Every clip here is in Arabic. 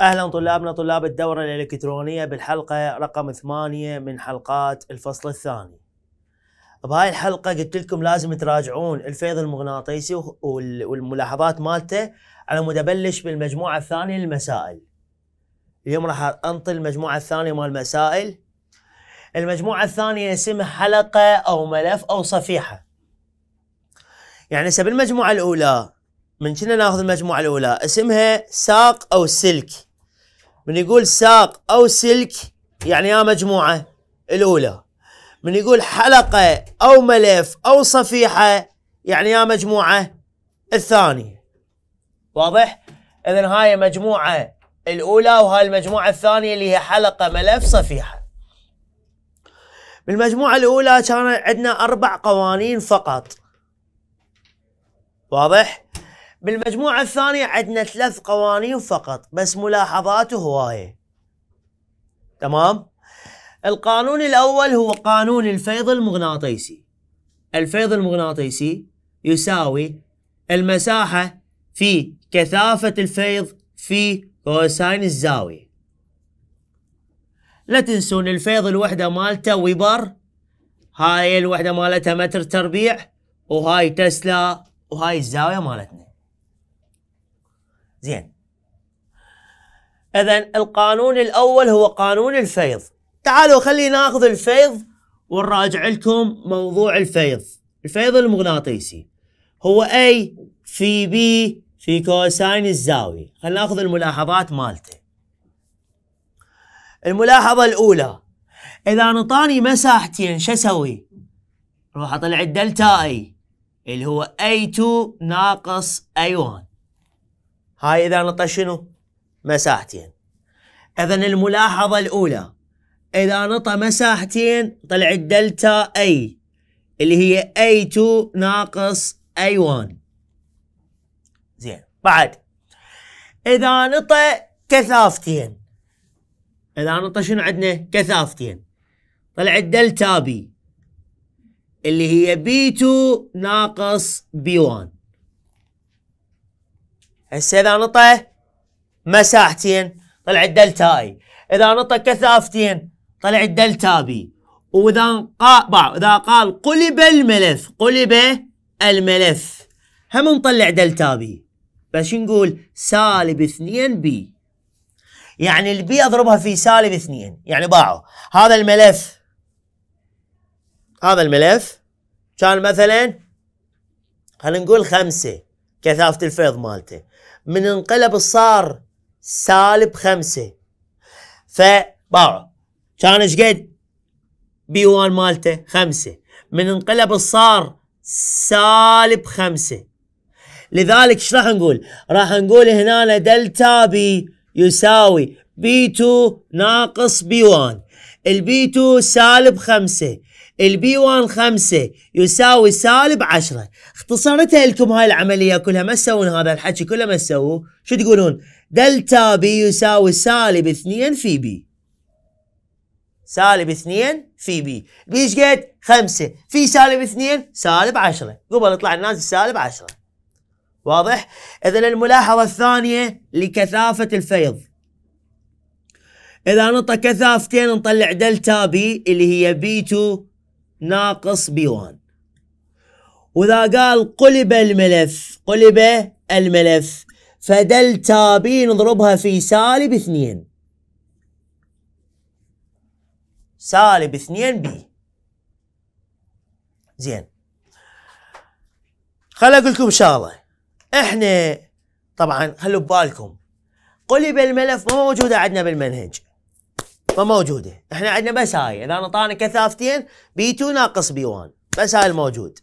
اهلا طلابنا طلاب الدورة الالكترونية بالحلقة رقم ثمانية من حلقات الفصل الثاني. بهاي الحلقة قلت لكم لازم تراجعون الفيض المغناطيسي والملاحظات مالته على مود ابلش بالمجموعة الثانية للمسائل. اليوم راح انطي المجموعة الثانية مال المسائل. المجموعة الثانية اسمها حلقة او ملف او صفيحة. يعني هسه بالمجموعة الأولى من كنا ناخذ المجموعة الأولى اسمها ساق أو سلك من يقول ساق أو سلك يعني يا مجموعة الأولى من يقول حلقة أو ملف أو صفيحة يعني يا مجموعة الثانية واضح؟ إذا هاي مجموعة الأولى وهاي المجموعة الثانية اللي هي حلقة ملف صفيحة بالمجموعة الأولى كان عندنا أربع قوانين فقط واضح؟ بالمجموعة الثانية عندنا ثلاث قوانين فقط بس ملاحظات وهواية تمام القانون الأول هو قانون الفيض المغناطيسي الفيض المغناطيسي يساوي المساحة في كثافة الفيض في كوساين الزاوية لا تنسون الفيض الوحدة مالته ويبر هاي الوحدة مالتها متر تربيع وهاي تسلا وهاي الزاوية مالتنا زين اذا القانون الاول هو قانون الفيض تعالوا خلينا ناخذ الفيض ونراجع لكم موضوع الفيض الفيض المغناطيسي هو اي في بي في كوساين الزاوية خلينا ناخذ الملاحظات مالته الملاحظة الأولى إذا نطاني مساحتين شو أسوي؟ روح أطلع الدلتا أي اللي هو A2 ناقص A1 هاي إذا نطى شنو؟ مساحتين إذا الملاحظة الأولى إذا نطى مساحتين طلعت دلتا أي اللي هي A2 ناقص A1 زين بعد إذا نطى كثافتين إذا نطى شنو عندنا؟ كثافتين طلعت دلتا بي اللي هي بي 2 ناقص بي 1 هسه اذا نطى مساحتين طلعت دلتا اي اذا نطى كثافتين طلعت دلتا بي واذا قال اذا قال قلب الملف قلب الملف هم نطلع دلتا بي بس نقول سالب 2 بي يعني البي اضربها في سالب 2 يعني باعوا هذا الملف هذا الملف كان مثلا خلينا نقول خمسة كثافة الفيض مالته من انقلب صار سالب خمسة فباعه كان ايش قد بي 1 مالته خمسة من انقلب صار سالب خمسة لذلك ايش راح نقول راح نقول هنا دلتا بي يساوي بي 2 ناقص بي 1 البي 2 سالب خمسة البي 1 5 يساوي سالب 10 اختصرتها لكم هاي العملية كلها ما تسوون هذا الحكي كله ما تسووه شو تقولون دلتا بي يساوي سالب 2 في بي سالب 2 في بي بي ايش قد 5 في سالب 2 سالب 10 قبل يطلع النازل سالب 10 واضح اذا الملاحظة الثانية لكثافة الفيض اذا نطى كثافتين نطلع دلتا بي اللي هي بي 2 ناقص بي 1 وإذا قال قلب الملف قلب الملف فدلتا بي نضربها في سالب اثنين سالب اثنين بي زين خل اقول لكم شغله احنا طبعا خلوا ببالكم قلب الملف ما موجوده عندنا بالمنهج ما موجوده احنا عندنا بس هاي اذا اعطانا كثافتين بي 2 ناقص بي 1 بس هاي الموجود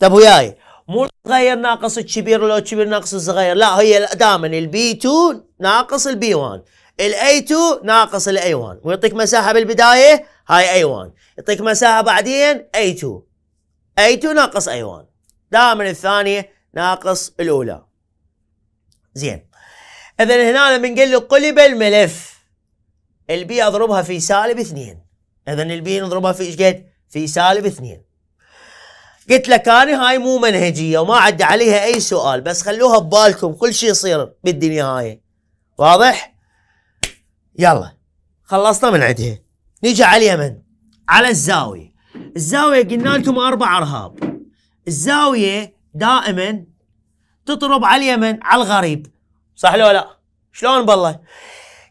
طب وياي مو صغير ناقص الكبير لو كبير ناقص الصغير لا هي دائما البي 2 ناقص البي 1 الاي 2 ناقص الاي 1 ويعطيك مساحه بالبدايه هاي اي 1 يعطيك مساحه بعدين اي 2 اي 2 ناقص اي 1 دائما الثانيه ناقص الاولى زين اذا هنا بنقول له قلب الملف البي اضربها في سالب اثنين اذا البي نضربها في ايش قد؟ في سالب اثنين قلت لك انا هاي مو منهجيه وما عدى عليها اي سؤال بس خلوها ببالكم كل شيء يصير بالدنيا هاي واضح؟ يلا خلصنا من عندها نيجي على اليمن على الزاويه الزاويه قلنا لكم اربع ارهاب الزاويه دائما تطرب على اليمن على الغريب صح لو لا؟ شلون بالله؟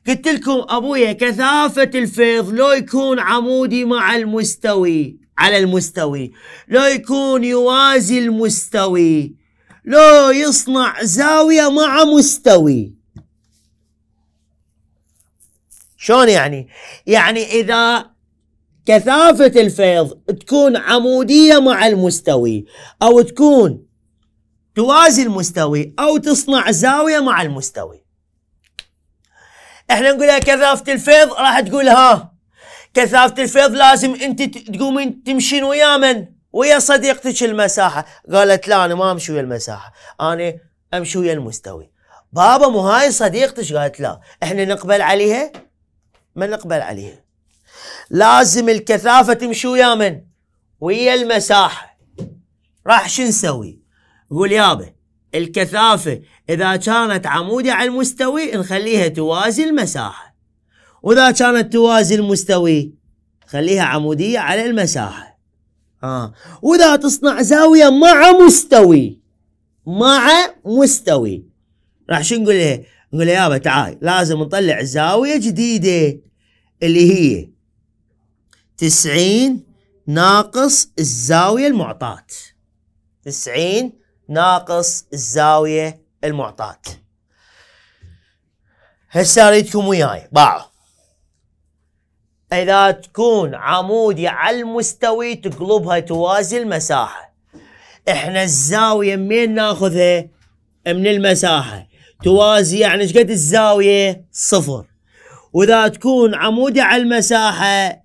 قلت لكم أبويا كثافة الفيض لو يكون عمودي مع المستوي على المستوي لو يكون يوازي المستوي لو يصنع زاوية مع مستوي شلون يعني؟ يعني إذا كثافة الفيض تكون عمودية مع المستوي أو تكون توازي المستوي أو تصنع زاوية مع المستوي احنا نقولها كثافه الفيض راح تقول ها كثافه الفيض لازم انت تقومين تمشين ويا من ويا صديقتك المساحه قالت لا انا ما امشي ويا المساحه انا امشي ويا المستوي بابا مو هاي صديقتك قالت لا احنا نقبل عليها ما نقبل عليها لازم الكثافه تمشي ويا من ويا المساحه راح شو نسوي قول يابا الكثافة إذا كانت عمودة على المستوي نخليها توازي المساحة وإذا كانت توازي المستوي خليها عمودية على المساحة آه. وإذا تصنع زاوية مع مستوي مع مستوي راح شو نقول لها نقول لها يابا تعال لازم نطلع زاوية جديدة اللي هي تسعين ناقص الزاوية المعطاة تسعين ناقص الزاوية المعطاة هسه اريدكم وياي باعوا اذا تكون عمودي على المستوي تقلبها توازي المساحة احنا الزاوية منين ناخذها من المساحة توازي يعني شقد الزاوية صفر واذا تكون عمودي على المساحة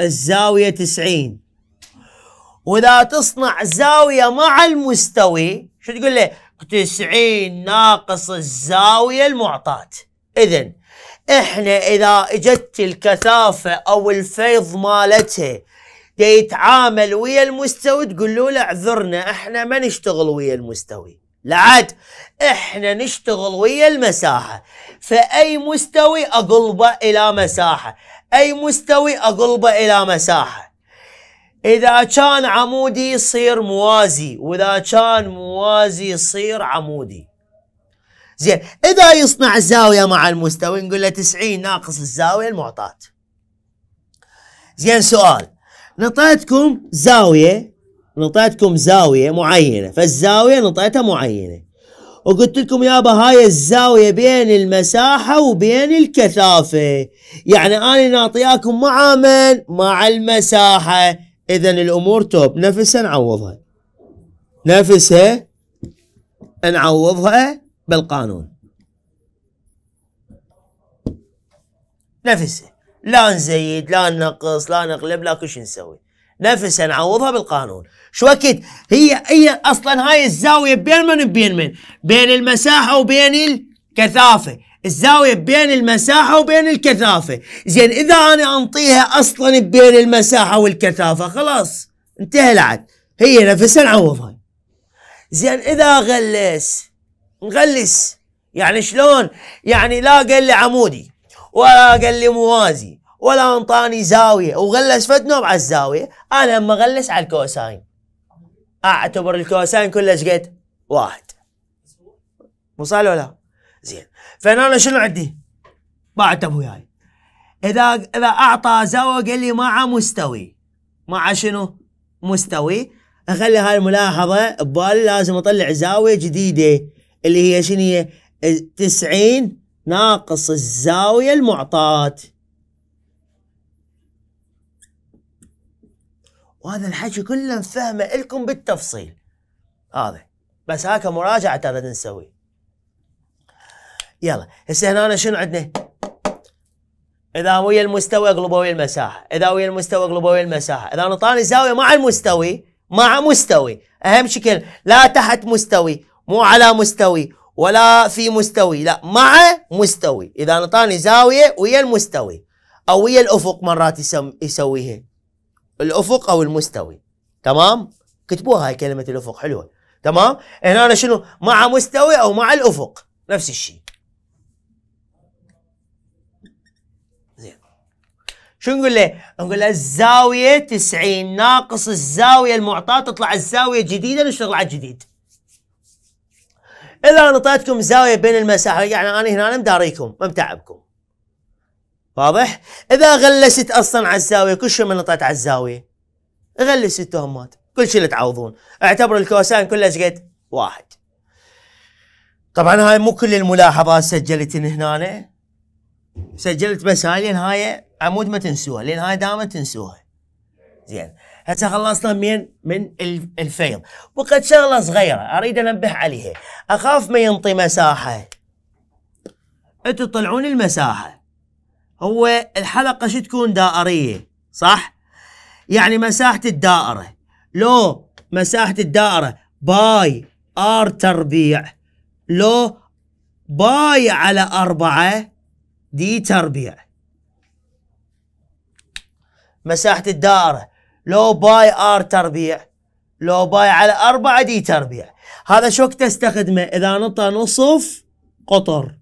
الزاوية تسعين واذا تصنع زاويه مع المستوي شو تقول له 90 ناقص الزاويه المعطاه اذا احنا اذا اجت الكثافه او الفيض مالتها يتعامل ويا المستوي تقول له لا اعذرنا احنا ما نشتغل ويا المستوي لعد احنا نشتغل ويا المساحة فأي مستوي أقلبه إلى مساحة أي مستوي أقلبه إلى مساحة إذا كان عمودي يصير موازي وإذا كان موازي يصير عمودي زين إذا يصنع زاوية مع المستوي نقول له 90 ناقص الزاوية المعطاة زين سؤال نطيتكم زاوية نطيتكم زاوية معينة فالزاوية نطيتها معينة وقلت لكم يابا هاي الزاوية بين المساحة وبين الكثافة يعني أنا ناطياكم مع من؟ مع المساحة اذا الامور توب نفسها نعوضها نفسها نعوضها بالقانون نفسها لا نزيد لا ننقص لا نقلب لا كل شيء نسوي نفسها نعوضها بالقانون شو وقت هي هي اصلا هاي الزاويه بين من بين من بين المساحه وبين الكثافه الزاوية بين المساحة وبين الكثافة زين إذا أنا أنطيها أصلا بين المساحة والكثافة خلاص انتهى العد هي نفسها نعوضها زين إذا غلس نغلس يعني شلون يعني لا قال لي عمودي ولا قال لي موازي ولا انطاني زاوية وغلس فد نوب على الزاوية أنا لما أغلس على الكوساين أعتبر الكوساين كلش قد واحد مو صح ولا زين فانا شنو عندي؟ بعت ابوياي اذا اذا اعطى زوج اللي مع مستوي مع شنو؟ مستوي اخلي هاي الملاحظه ببالي لازم اطلع زاويه جديده اللي هي شنو هي؟ 90 ناقص الزاويه المعطاه وهذا الحكي كله نفهمه لكم بالتفصيل هذا بس هاك مراجعه ترى نسويه يلا هسه هنا شنو عندنا؟ اذا ويا المستوى اقلبه ويا المساحه، اذا ويا المستوى اقلبه ويا المساحه، اذا نطاني زاويه مع المستوي مع مستوي، اهم شكل لا تحت مستوي، مو على مستوي، ولا في مستوي، لا مع مستوي، اذا نطاني زاويه ويا المستوي او ويا الافق مرات يسويها. الافق او المستوي، تمام؟ كتبوها هاي كلمه الافق حلوه، تمام؟ هنا شنو؟ مع مستوي او مع الافق، نفس الشيء. شو نقول له؟ نقول له الزاوية 90 ناقص الزاوية المعطاة تطلع الزاوية جديدة نشتغل على الجديد. إذا أنا أعطيتكم زاوية بين المساحة يعني أنا هنا مداريكم ما متعبكم. واضح؟ إذا غلست أصلا على الزاوية كل شيء من نطيت على الزاوية. غلس التهمات كل شيء اللي تعوضون اعتبروا الكوساين كله ايش قد؟ واحد. طبعا هاي مو كل الملاحظات سجلت هنا سجلت بس هاي لان هاي عمود ما تنسوها لان هاي دائما تنسوها زين هسه خلصنا من من الفيض وقد شغله صغيره اريد انبه عليها اخاف ما ينطي مساحه انتوا تطلعون المساحه هو الحلقه شو تكون دائريه صح يعني مساحه الدائره لو مساحه الدائره باي ار تربيع لو باي على أربعة دي تربيع مساحة الدائرة لو باي ار تربيع لو باي على أربعة دي تربيع هذا شوك تستخدمه إذا نطى نصف قطر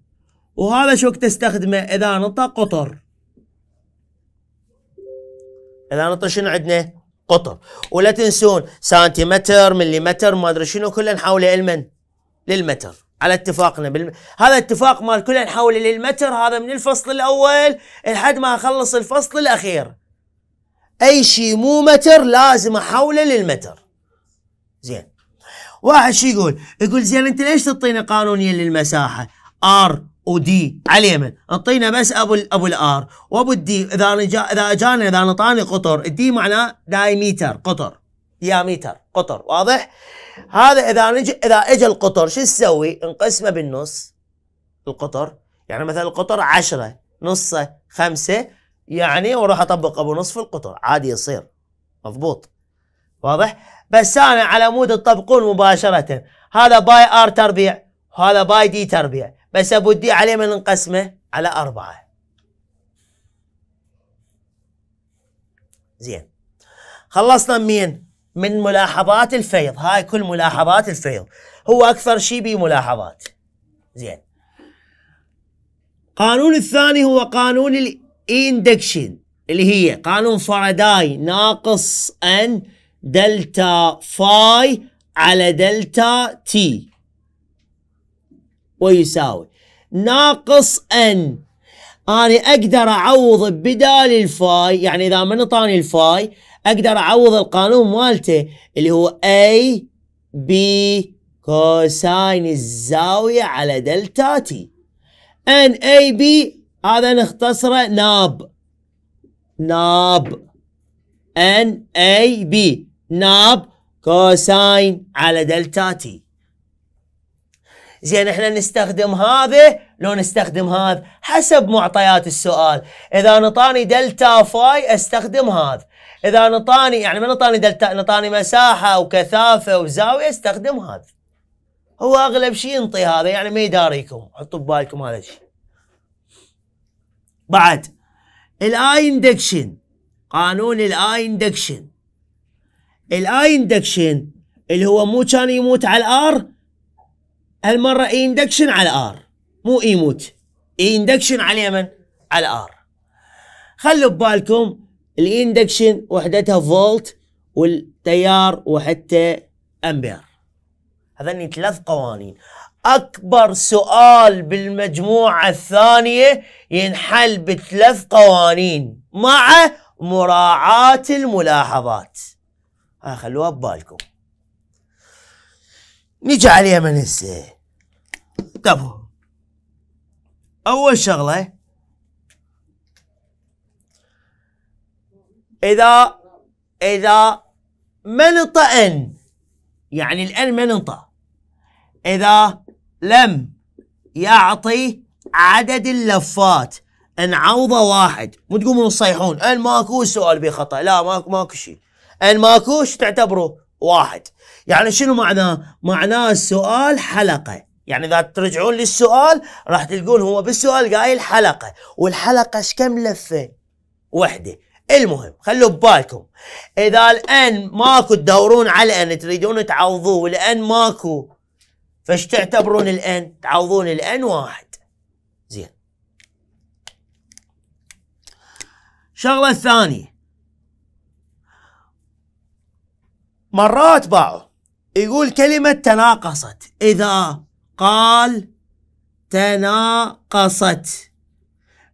وهذا شوك تستخدمه إذا نطى قطر إذا نطى شنو عندنا قطر ولا تنسون سنتيمتر مليمتر ما أدري شنو كله نحوله لمن للمتر على اتفاقنا بالم... هذا اتفاق مال كل نحول للمتر هذا من الفصل الاول لحد ما اخلص الفصل الاخير اي شيء مو متر لازم احوله للمتر زين واحد شو يقول يقول زين انت ليش تعطينا قانونيا للمساحه ار ودي على اليمن اعطينا بس ابو الـ ابو الار وابو الدي اذا جا اذا اجانا اذا نطاني قطر الدي معناه دايمتر قطر دياميتر قطر واضح هذا اذا نجي اذا اجى القطر شو تسوي؟ انقسمه بالنص القطر يعني مثلا القطر 10 نصه 5 يعني وراح اطبق ابو نصف القطر عادي يصير مضبوط واضح؟ بس انا على مود تطبقون مباشره هذا باي ار تربيع وهذا باي دي تربيع بس ابو الدي عليه من نقسمه على أربعة زين خلصنا من مين؟ من ملاحظات الفيض هاي كل ملاحظات الفيض هو أكثر شيء بملاحظات زين قانون الثاني هو قانون الاندكشن اللي هي قانون فاراداي ناقص ان دلتا فاي على دلتا تي ويساوي ناقص ان انا اقدر اعوض بدال الفاي يعني اذا من اعطاني الفاي اقدر اعوض القانون مالته اللي هو A B كوساين الزاوية على دلتا تي ان اي بي هذا نختصره ناب ناب ان اي بي ناب كوساين على دلتا تي زين احنا نستخدم هذا لو نستخدم هذا حسب معطيات السؤال اذا نطاني دلتا فاي استخدم هذا اذا نطاني يعني ما نطاني دلتا نطاني مساحه وكثافه وزاويه استخدم هذا هو اغلب شيء ينطي هذا يعني ما يداريكم حطوا ببالكم هذا الشيء بعد الاي اندكشن قانون الاي اندكشن الاي اندكشن اللي هو مو كان يموت على الار هالمره اي اندكشن على الار مو يموت اي اندكشن على من على الار خلوا ببالكم الاندكشن وحدتها فولت والتيار وحتى امبير هذني ثلاث قوانين اكبر سؤال بالمجموعه الثانيه ينحل بثلاث قوانين مع مراعاه الملاحظات ها خلوها ببالكم نجي عليها من هسه اول شغله إذا إذا ما ننطى أن يعني الأن ما ننطى إذا لم يعطي عدد اللفات أن عوضة واحد مو تقومون تصيحون أن ماكو سؤال به خطأ لا ماكو ماكو شيء أن ماكوش تعتبره واحد يعني شنو معناه؟ معناه السؤال حلقة يعني اذا ترجعون للسؤال راح تلقون هو بالسؤال قايل حلقه والحلقه ايش كم لفه؟ وحده المهم خلوا ببالكم اذا الان ماكو تدورون على الان تريدون تعوضوه لان ماكو فايش تعتبرون الان تعوضون الان واحد زين الشغله الثانيه مرات باعوا يقول كلمة تناقصت إذا قال تناقصت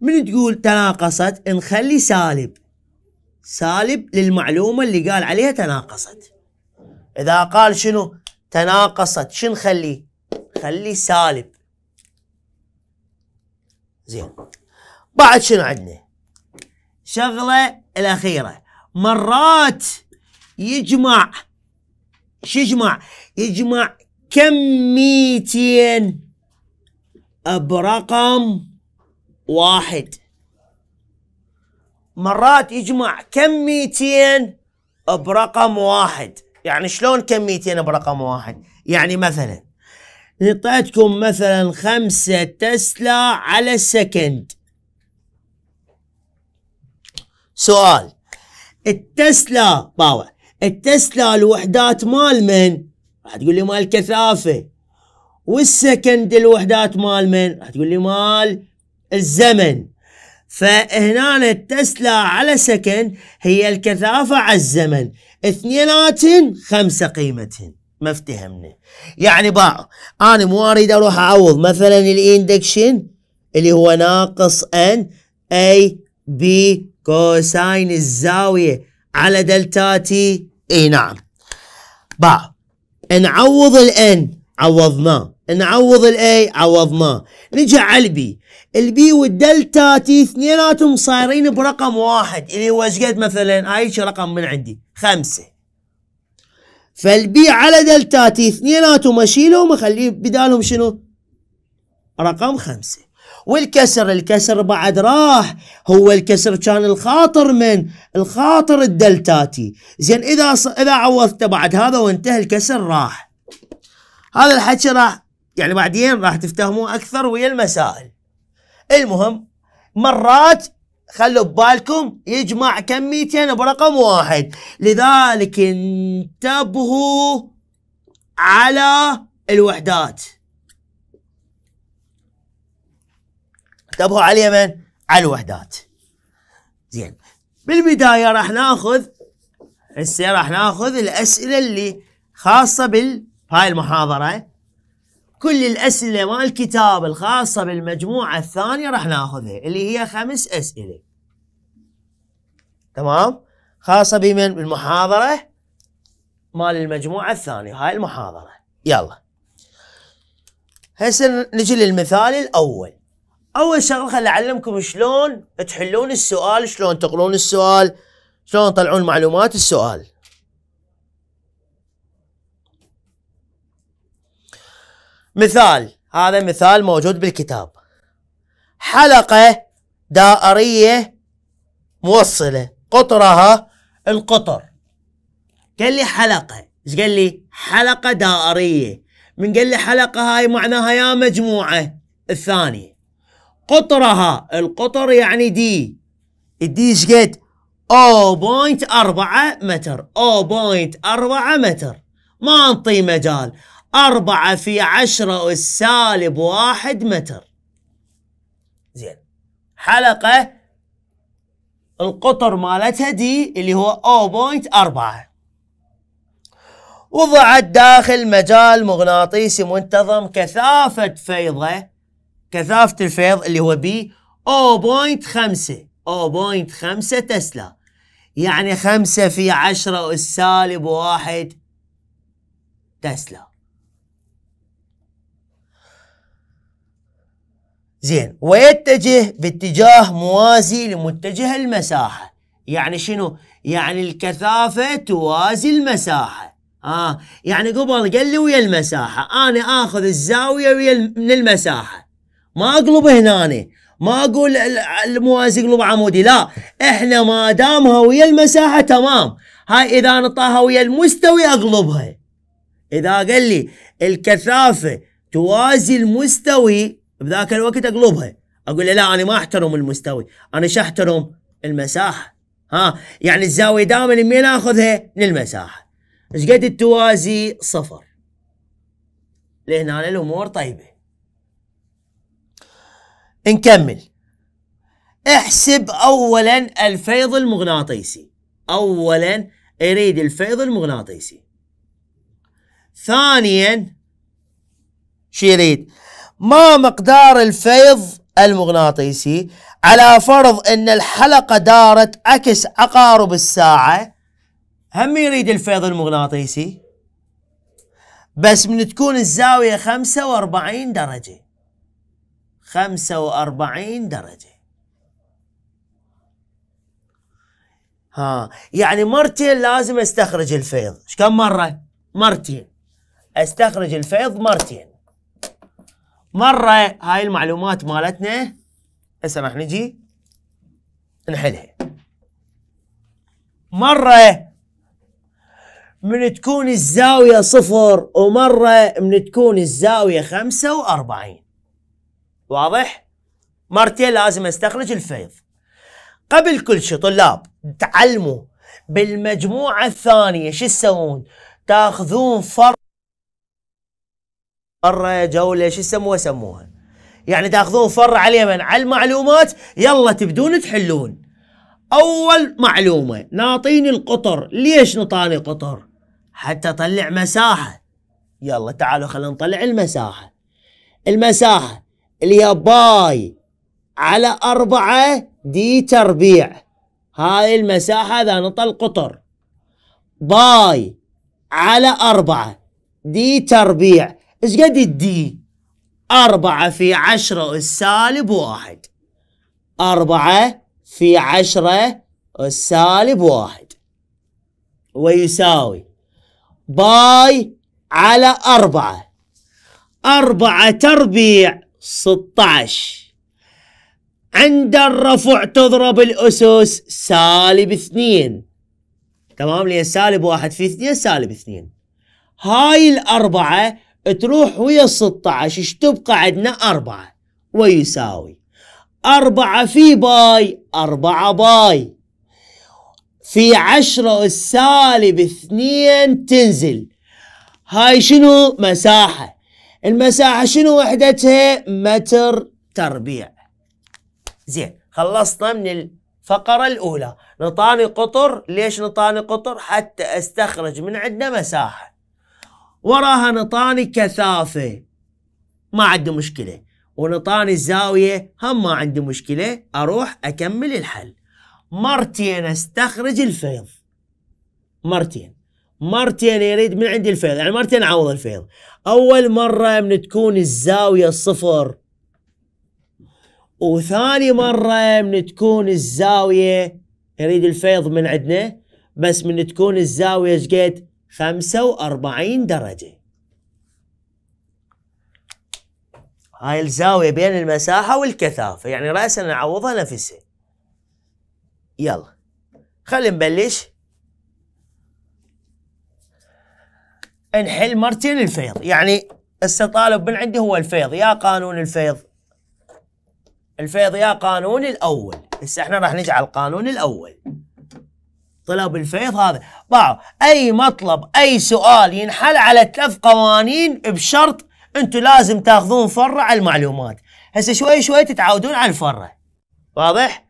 من تقول تناقصت نخلي سالب سالب للمعلومة اللي قال عليها تناقصت إذا قال شنو تناقصت شنو نخليه خلي سالب زين بعد شنو عندنا شغلة الأخيرة مرات يجمع شو يجمع يجمع كميتين برقم واحد مرات يجمع كميتين برقم واحد يعني شلون كميتين برقم واحد يعني مثلا اعطيتكم مثلا خمسة تسلا على السكند سؤال التسلا باوع التسلا الوحدات مال من؟ راح تقول لي مال كثافة والسكند الوحدات مال من؟ راح تقول لي مال الزمن فهنا التسلا على سكن هي الكثافة على الزمن اثنينات خمسة قيمتهن ما افتهمنا يعني بقى انا مو اريد اروح اعوض مثلا الاندكشن اللي هو ناقص ان اي بي كوساين الزاوية على دلتا تي اي نعم بقى نعوض الان عوضناه نعوض الاي عوضناه نجي على البي البي والدلتا تي اثنيناتهم صايرين برقم واحد اللي يعني هو ايش قد مثلا هايش آه، رقم من عندي خمسه فالبي على دلتا تي اثنيناتهم اشيلهم اخليه بدالهم شنو؟ رقم خمسه والكسر الكسر بعد راح هو الكسر كان الخاطر من الخاطر الدلتاتي زين اذا اذا عوضته بعد هذا وانتهى الكسر راح هذا الحكي راح يعني بعدين راح تفتهموا اكثر ويا المسائل المهم مرات خلوا ببالكم يجمع كميتين برقم واحد لذلك انتبهوا على الوحدات انتبهوا على اليمن على الوحدات زين بالبداية راح ناخذ هسه راح ناخذ الأسئلة اللي خاصة بهاي المحاضرة كل الأسئلة مال الكتاب الخاصة بالمجموعة الثانية راح ناخذها اللي هي خمس أسئلة تمام خاصة بمن بالمحاضرة مال المجموعة الثانية هاي المحاضرة يلا هسه نجي للمثال الأول أول شغلة خل أعلمكم شلون تحلون السؤال شلون تقرون السؤال شلون تطلعون معلومات السؤال مثال هذا مثال موجود بالكتاب حلقة دائرية موصلة قطرها القطر قال لي حلقة ايش قال لي حلقة دائرية من قال لي حلقة هاي معناها يا مجموعة الثانية قطرها القطر يعني دي الدي ايش قد 0.4 متر 0.4 متر ما انطي مجال أربعة في عشرة أس سالب واحد متر زين حلقة القطر مالتها دي اللي هو 0.4 وضعت داخل مجال مغناطيسي منتظم كثافة فيضة كثافة الفيض اللي هو بي 0.5 0.5 تسلا يعني 5 في 10 أس 1 تسلا زين ويتجه باتجاه موازي لمتجه المساحة يعني شنو؟ يعني الكثافة توازي المساحة آه يعني قبل قال لي ويا المساحة أنا آخذ الزاوية ويا من المساحة ما أقلب هنا أنا. ما أقول الموازي قلب عمودي لا إحنا ما دامها ويا المساحة تمام هاي إذا نطاها ويا المستوي أقلبها إذا قال لي الكثافة توازي المستوي بذاك الوقت اقلبها اقول له لا انا ما احترم المستوي انا شو احترم المساحه ها يعني الزاويه دائما منين اخذها من المساحه ايش قد التوازي صفر لهنا الامور طيبه نكمل احسب اولا الفيض المغناطيسي اولا اريد الفيض المغناطيسي ثانيا شو يريد ما مقدار الفيض المغناطيسي على فرض ان الحلقة دارت عكس عقارب الساعة هم يريد الفيض المغناطيسي بس من تكون الزاوية 45 درجة 45 درجة ها يعني مرتين لازم استخرج الفيض ايش كم مرة مرتين استخرج الفيض مرتين مرة هاي المعلومات مالتنا هسه راح نجي نحلها مرة من تكون الزاوية صفر ومرة من تكون الزاوية خمسة وأربعين واضح؟ مرتين لازم استخرج الفيض قبل كل شيء طلاب تعلموا بالمجموعة الثانية شو تسوون؟ تاخذون فرق مرة جولة شو يسموها سموها يعني تاخذون فرة على اليمن على المعلومات يلا تبدون تحلون اول معلومة ناطيني القطر ليش نطاني قطر حتى طلع مساحة يلا تعالوا خلينا نطلع المساحة المساحة اللي هي باي على أربعة دي تربيع هاي المساحة ذا نطى القطر باي على أربعة دي تربيع ايش قد الدي؟ أربعة في عشرة السالب واحد أربعة في عشرة السالب واحد ويساوي باي على أربعة أربعة تربيع ستاش عند الرفع تضرب الأسس سالب اثنين تمام لأن سالب واحد في اثنين سالب اثنين هاي الأربعة تروح ويا 16 ايش تبقى عندنا أربعة ويساوي أربعة في باي أربعة باي في عشرة السالب اثنين تنزل هاي شنو مساحة المساحة شنو وحدتها متر تربيع زين خلصنا من الفقرة الأولى نطاني قطر ليش نطاني قطر حتى استخرج من عندنا مساحة وراها نطاني كثافة ما عنده مشكلة ونطاني الزاوية هم ما عندي مشكلة أروح أكمل الحل مرتين أستخرج الفيض مرتين مرتين يريد من عندي الفيض يعني مرتين عوض الفيض أول مرة من تكون الزاوية صفر وثاني مرة من تكون الزاوية يريد الفيض من عندنا بس من تكون الزاوية شقد 45 درجة هاي الزاوية بين المساحة والكثافة يعني رأسا نعوضها نفسها يلا خلينا نبلش نحل مرتين الفيض يعني هسه طالب من عندي هو الفيض يا قانون الفيض الفيض يا قانون الأول هسه احنا راح نجعل القانون الأول طلب الفيض هذا ضعوا اي مطلب اي سؤال ينحل على ثلاث قوانين بشرط انتم لازم تاخذون فره على المعلومات هسه شوي شوي تتعودون على الفره واضح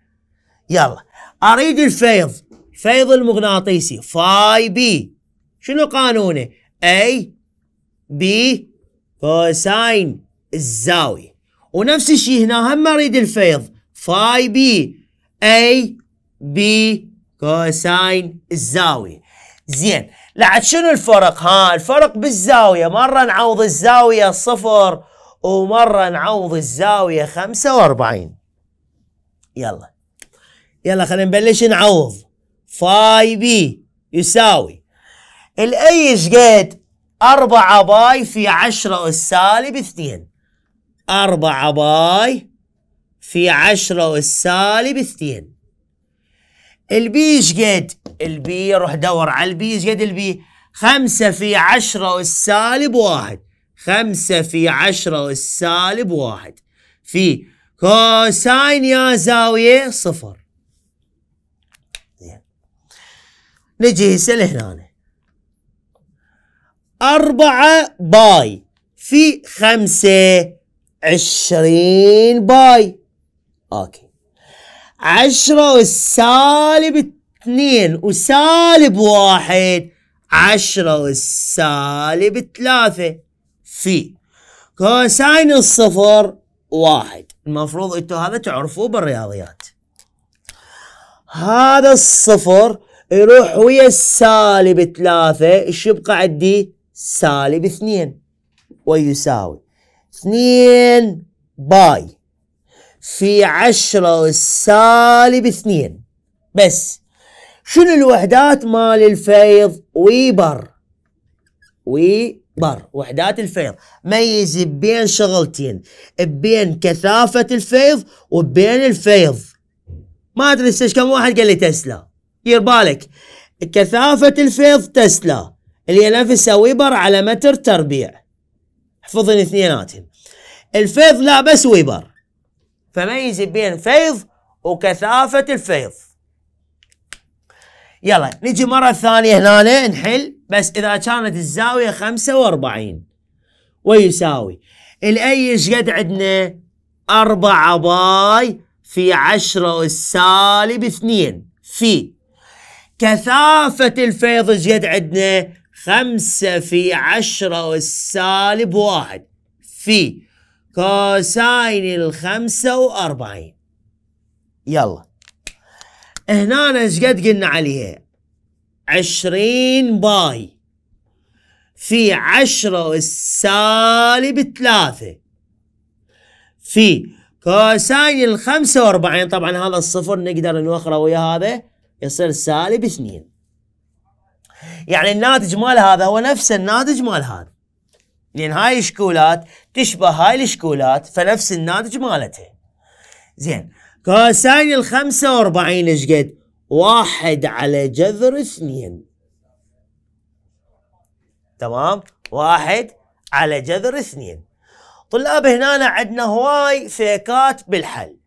يلا اريد الفيض الفيض المغناطيسي فاي بي شنو قانونه اي بي كوساين الزاويه ونفس الشيء هنا هم اريد الفيض فاي بي اي بي كوساين الزاوية زين لعد شنو الفرق ها الفرق بالزاوية مرة نعوض الزاوية صفر ومرة نعوض الزاوية خمسة واربعين يلا يلا خلينا نبلش نعوض فاي بي يساوي الاي ايش قد أربعة باي في عشرة أس سالب اثنين أربعة باي في عشرة أس سالب اثنين البي ايش قد؟ البي روح دور على البي ايش قد البي؟ خمسة في عشرة والسالب واحد خمسة في عشرة والسالب واحد في كوساين يا زاوية صفر زين نجي هسه لهنا أربعة باي في خمسة عشرين باي اوكي عشرة والسالب اثنين وسالب واحد عشرة والسالب ثلاثة في كوساين الصفر واحد المفروض انتو هذا تعرفوه بالرياضيات هذا الصفر يروح ويا السالب ثلاثة ايش يبقى عندي سالب اثنين ويساوي اثنين باي في عشرة والسالب اثنين بس شنو الوحدات مال الفيض ويبر ويبر وحدات الفيض ميز بين شغلتين بين كثافة الفيض وبين الفيض ما ادري كم واحد قال لي تسلا دير بالك كثافة الفيض تسلا اللي هي نفسها ويبر على متر تربيع احفظن اثنيناتهم الفيض لا بس ويبر فميز بين فيض وكثافة الفيض يلا نجي مرة ثانية هنا نحل بس إذا كانت الزاوية 45 ويساوي الأي إيش قد عندنا؟ 4 باي في 10 السالب 2 في كثافة الفيض إيش قد عندنا؟ 5 في 10 السالب 1 في كوساين الخمسة وأربعين يلا هنا ايش قد قلنا عليها عشرين باي في عشرة السالب ثلاثة في كوساين الخمسة واربعين طبعا هذا الصفر نقدر نوخره ويا هذا يصير سالب اثنين يعني الناتج مال هذا هو نفس الناتج مال هذا لان هاي الشكولات تشبه هاي الشكولات فنفس الناتج مالتها زين كوساين ال 45 ايش قد؟ واحد على جذر اثنين تمام؟ واحد على جذر اثنين طلاب هنا عندنا هواي فيكات بالحل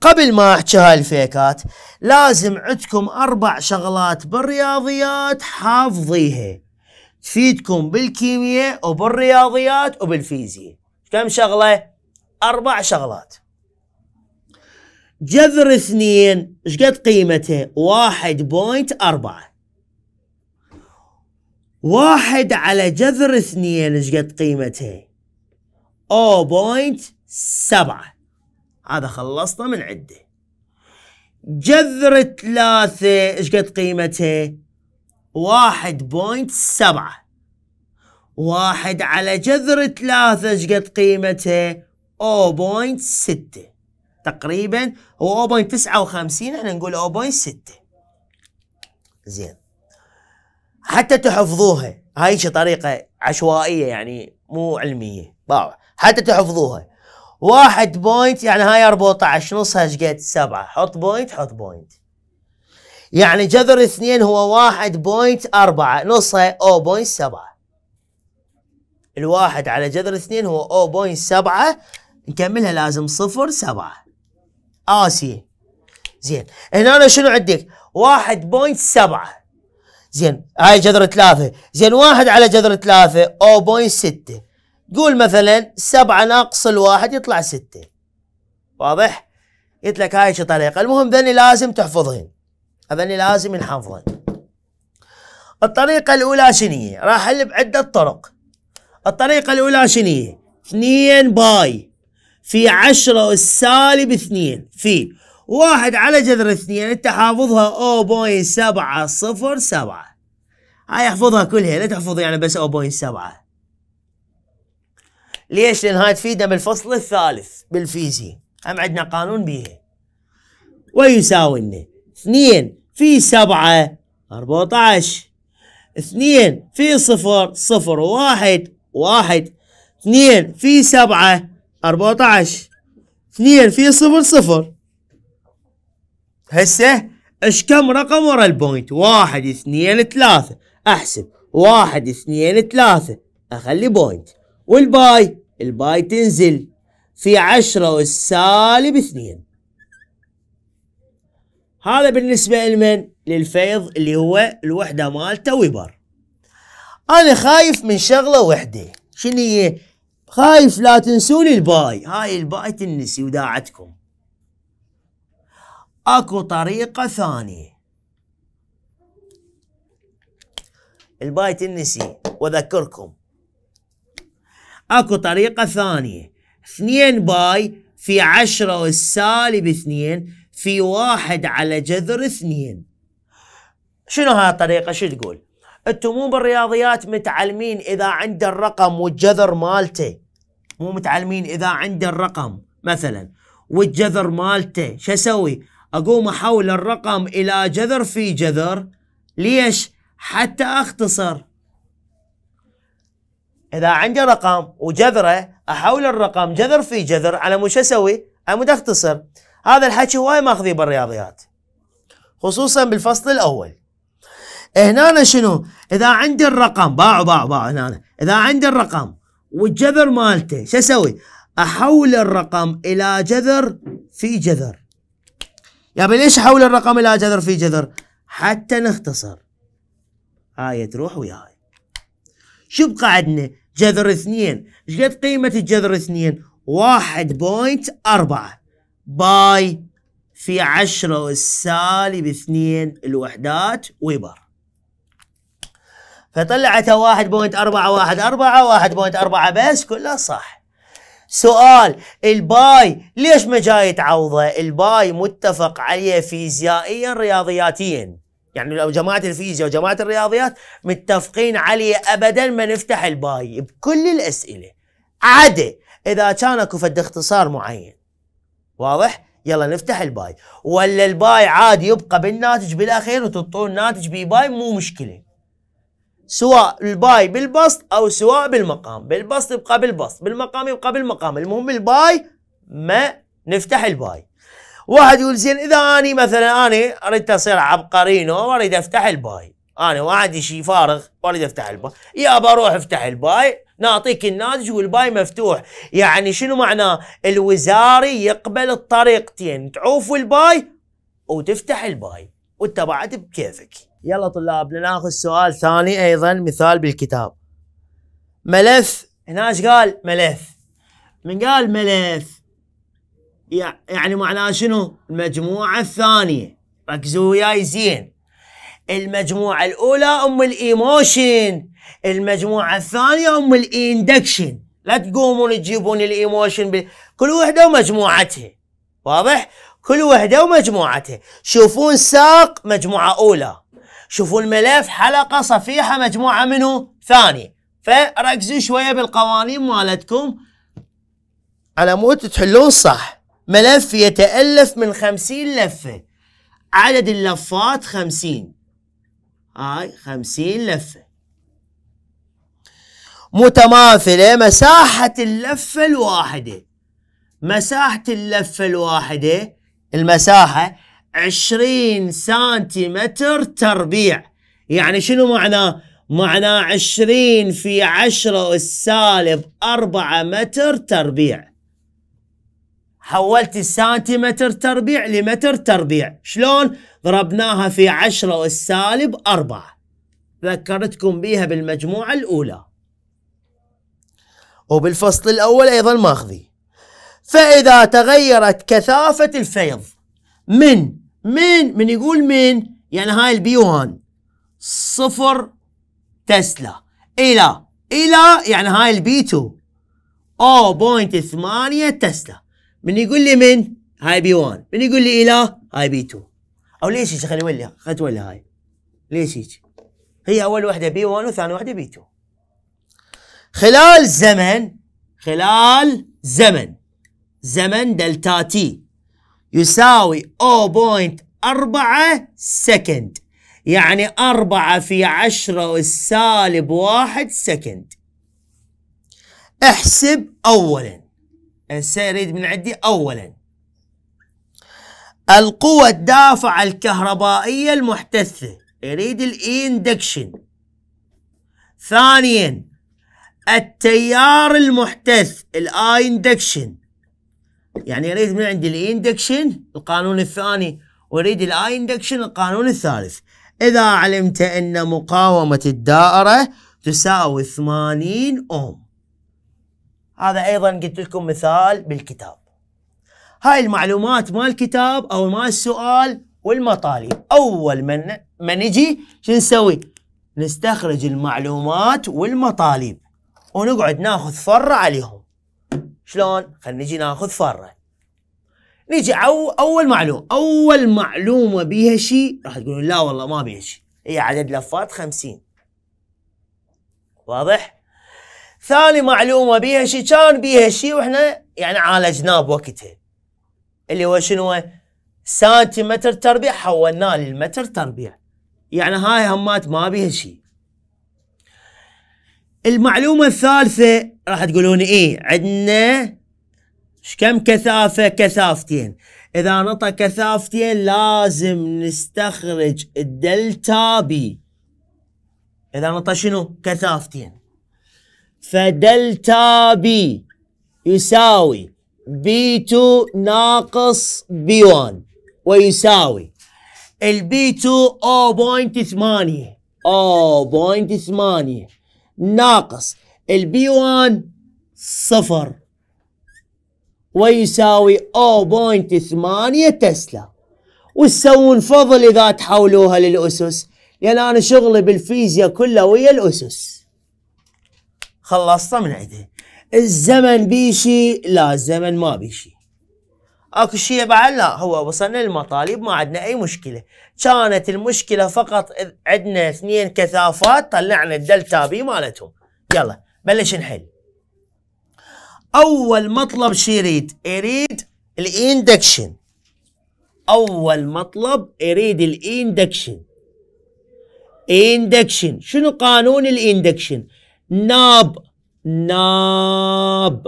قبل ما احكي هاي الفيكات لازم عندكم اربع شغلات بالرياضيات حافظيها تفيدكم بالكيمياء وبالرياضيات وبالفيزياء كم شغلة؟ أربع شغلات جذر اثنين ايش قد قيمته؟ واحد بوينت أربعة واحد على جذر اثنين ايش قد قيمته؟ أو بوينت سبعة هذا خلصنا من عده جذر ثلاثة ايش قد قيمته؟ واحد بوينت سبعة واحد على جذر ثلاثة شقد قيمته أو بوينت ستة تقريبا هو أو بوينت تسعة وخمسين احنا نقول أو بوينت ستة زين حتى تحفظوها هاي شي طريقة عشوائية يعني مو علمية باوع حتى تحفظوها واحد بوينت يعني هاي 14 نصها شقد سبعة حط بوينت حط بوينت يعني جذر اثنين هو واحد بوينت 1.4 نصها سبعة الواحد على جذر اثنين هو أو بوينت سبعة نكملها لازم صفر سبعة آسي آه، زين هنا أنا شنو عندك واحد بوينت سبعة زين هاي جذر ثلاثة زين واحد على جذر ثلاثة أو بوينت ستة قول مثلا سبعة ناقص الواحد يطلع ستة واضح؟ قلت لك هاي شو طريقة المهم ذني لازم تحفظهن هذا اللي لازم نحفظه الطريقة الأولى شنية راح أحل بعدة طرق الطريقة الأولى شنية 2 باي في 10 السالب 2 في واحد على جذر 2 انت حافظها 0.707 هاي احفظها كلها لا تحفظ يعني بس 0.7 ليش؟ لان هاي تفيدنا بالفصل الثالث بالفيزياء هم عندنا قانون بيها ويساوي لنا 2 في 7 14 2 في 0 0 1 1 2 في 7 14 2 في 0 0 هسه ايش كم رقم ورا البوينت؟ واحد اثنين ثلاثة احسب واحد اثنين ثلاثة اخلي بوينت والباي الباي تنزل في عشرة والسالب اثنين هذا بالنسبة لمن؟ للفيض اللي هو الوحدة مالته ويبر أنا خايف من شغلة وحدة شنو هي؟ خايف لا تنسوني الباي هاي الباي تنسي وداعتكم اكو طريقة ثانية الباي تنسي واذكركم اكو طريقة ثانية اثنين باي في عشرة والسالب اثنين في واحد على جذر اثنين شنو هالطريقة شو تقول انتم مو بالرياضيات متعلمين اذا عند الرقم والجذر مالته مو متعلمين اذا عند الرقم مثلا والجذر مالته شو اسوي اقوم احول الرقم الى جذر في جذر ليش حتى اختصر اذا عندي رقم وجذره احول الرقم جذر في جذر على مش اسوي عمود اختصر هذا الحكي هواي ماخذي بالرياضيات خصوصا بالفصل الاول هنا شنو اذا عندي الرقم باع باع باع هنا اذا عندي الرقم والجذر مالته شو اسوي احول الرقم الى جذر في جذر يا ليش احول الرقم الى جذر في جذر حتى نختصر هاي تروح وياي شو بقى عندنا جذر اثنين ايش قد قيمة الجذر اثنين واحد بوينت أربعة باي في عشرة والسالب اثنين الوحدات ويبر فطلعتها واحد بوينت أربعة واحد أربعة واحد بوينت أربعة بس كلها صح سؤال الباي ليش ما جاي تعوضه الباي متفق عليه فيزيائيا رياضياتيا يعني لو جماعة الفيزياء وجماعة الرياضيات متفقين عليه أبدا ما نفتح الباي بكل الأسئلة عادة إذا كان أكو فد اختصار معين واضح؟ يلا نفتح الباي ولا الباي عادي يبقى بالناتج بالاخير وتطون ناتج بي باي مو مشكله سواء الباي بالبسط او سواء بالمقام بالبسط يبقى بالبسط بالمقام يبقى بالمقام المهم الباي ما نفتح الباي واحد يقول زين اذا اني مثلا انا اريد اصير عبقرينو واريد افتح الباي انا ما عندي شيء فارغ واريد افتح الباي يا بروح افتح الباي نعطيك الناتج والباي مفتوح يعني شنو معناه الوزاري يقبل الطريقتين تعوف الباي وتفتح الباي واتبعت بكيفك يلا طلابنا ناخذ سؤال ثاني ايضا مثال بالكتاب ملف هنا ايش قال ملف من قال ملف يعني معناه شنو المجموعه الثانيه ركزوا وياي زين المجموعة الأولى أم الإيموشن المجموعة الثانية أم الإندكشن لا تقومون تجيبون الإيموشن ب... كل وحدة ومجموعتها واضح؟ كل وحدة ومجموعتها شوفون ساق مجموعة أولى شوفوا ملف حلقة صفيحة مجموعة منه ثانية فركزوا شوية بالقوانين مالتكم على مود تحلون صح ملف يتألف من خمسين لفة عدد اللفات خمسين هاي خمسين لفة متماثلة مساحة اللفة الواحدة مساحة اللفة الواحدة المساحة عشرين سنتيمتر تربيع يعني شنو معنى معنى عشرين في عشرة السالب أربعة متر تربيع حولت السنتيمتر تربيع لمتر تربيع شلون ضربناها في عشرة والسالب أربعة ذكرتكم بيها بالمجموعة الأولى وبالفصل الأول أيضا ماخذي فإذا تغيرت كثافة الفيض من من من يقول من يعني هاي البيوهان صفر تسلا إلى إلى يعني هاي البي بوينت ثمانية تسلا من يقول لي من هاي بي 1 من يقول لي الى هاي بي 2 او ليش هيك خلي ولي خلي تولي هاي ليش هيك هي اول وحده بي 1 وثاني وحده بي 2 خلال زمن خلال زمن زمن دلتا تي يساوي 0.4 سكند يعني 4 في 10 سالب 1 سكند احسب اولا يريد من عندي أولا القوة الدافعة الكهربائية المحتثة يريد الاندكشن ثانيا التيار المحتث الاندكشن يعني يريد من عندي الاندكشن القانون الثاني ويريد الاندكشن القانون الثالث اذا علمت ان مقاومة الدائرة تساوي 80 اوم هذا ايضا قلت لكم مثال بالكتاب هاي المعلومات مال الكتاب او مال السؤال والمطالب اول من ما نجي شو نسوي نستخرج المعلومات والمطالب ونقعد ناخذ فره عليهم شلون خلينا نجي ناخذ فره نجي أو اول معلومه اول معلومه بيها شيء راح تقولون لا والله ما بيها شيء هي عدد لفات 50 واضح ثاني معلومه بيها شيء كان بيها شيء واحنا يعني عالجناه بوقتها اللي هو شنو سنتيمتر تربيع حولناه للمتر تربيع يعني هاي همات ما بيها شيء المعلومة الثالثة راح تقولون ايه عندنا كم كثافة كثافتين اذا نطى كثافتين لازم نستخرج الدلتا بي اذا نطى شنو كثافتين فدلتا بي يساوي بي 2 ناقص بي 1 ويساوي البي 2 0.8 0.8 ناقص البي 1 صفر ويساوي 0.8 تسلا وتسوون فضل اذا تحولوها للاسس لان انا شغلي بالفيزياء كلها ويا الاسس خلصته من عنده الزمن بيشي لا الزمن ما بيشي اكو شيء بعد لا هو وصلنا للمطالب ما عندنا اي مشكله كانت المشكله فقط عندنا اثنين كثافات طلعنا الدلتا بي مالتهم يلا بلش نحل اول مطلب شو يريد يريد الاندكشن اول مطلب يريد الاندكشن اندكشن شنو قانون الاندكشن ناب ناب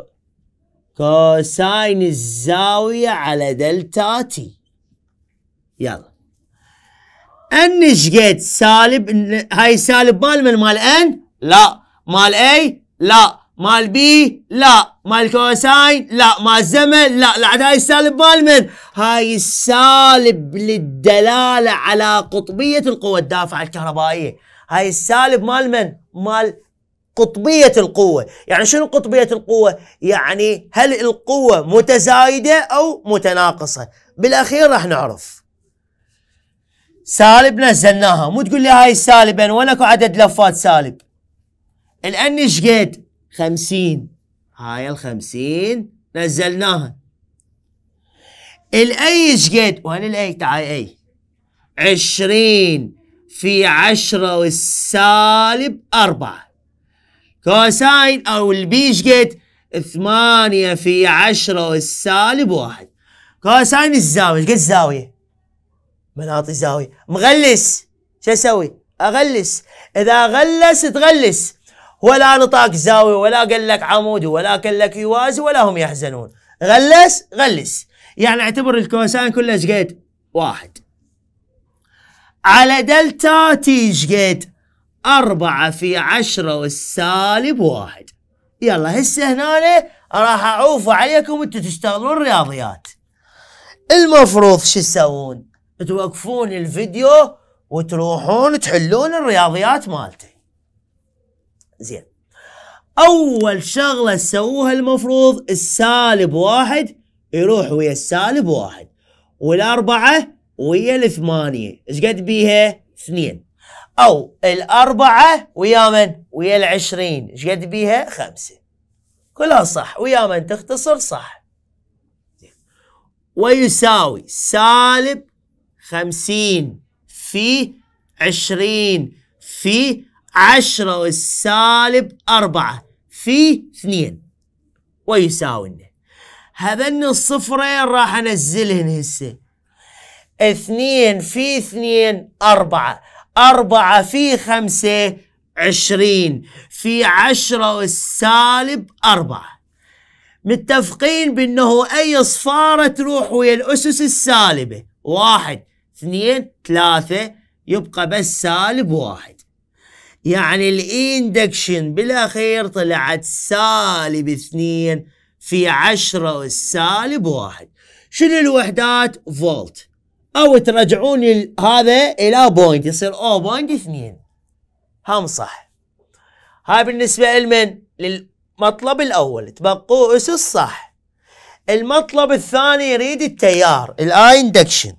كوساين الزاوية على دلتا تي يلا ان ايش قد سالب هاي سالب مال من مال ان لا مال اي لا مال بي لا مال كوساين لا مال زمن لا لا هاي السالب مال من هاي السالب للدلالة على قطبية القوة الدافعة الكهربائية هاي السالب مال من مال قطبية القوة يعني شنو قطبية القوة؟ يعني هل القوة متزايدة أو متناقصة بالأخير راح نعرف سالب نزلناها مو تقول لي هاي سالبا ولاكو عدد لفات سالب الان ايش قد خمسين هاي الخمسين نزلناها الاي ايش قد وين الاي تعال اي عشرين في عشرة والسالب أربعة كوساين أو البيش جيت ثمانية في عشرة والسالب واحد كوساين الزاوية قد زاوية مناطي زاوية مغلس شو أسوي أغلس إذا غلس تغلس ولا نطاق زاوية ولا قال لك عمود ولا قال لك يوازي ولا هم يحزنون غلس غلس يعني اعتبر الكوساين كله ايش واحد على دلتا تي ايش أربعة في عشرة والسالب واحد يلا هسه هنا راح أعوف عليكم أنتوا تشتغلون رياضيات المفروض شو تسوون توقفون الفيديو وتروحون تحلون الرياضيات مالتي زين أول شغلة تسووها المفروض السالب واحد يروح ويا السالب واحد والأربعة ويا الثمانية ايش قد بيها؟ اثنين أو الأربعة ويا من؟ ويا العشرين ايش قد بيها؟ خمسة كلها صح ويا من تختصر صح ويساوي سالب خمسين في عشرين في عشرة والسالب أربعة في اثنين ويساوي هذن الصفرين راح أنزلهن هسه اثنين في اثنين أربعة أربعة في خمسة عشرين في عشرة والسالب أربعة متفقين بأنه أي صفارة تروح ويا الأسس السالبة واحد اثنين ثلاثة يبقى بس سالب واحد يعني الاندكشن بالأخير طلعت سالب اثنين في عشرة والسالب واحد شنو الوحدات فولت او ترجعون هذا الى بوينت يصير او بوينت اثنين هم صح هاي بالنسبة لمن؟ للمطلب الاول تبقوا اسس صح المطلب الثاني يريد التيار الاي اندكشن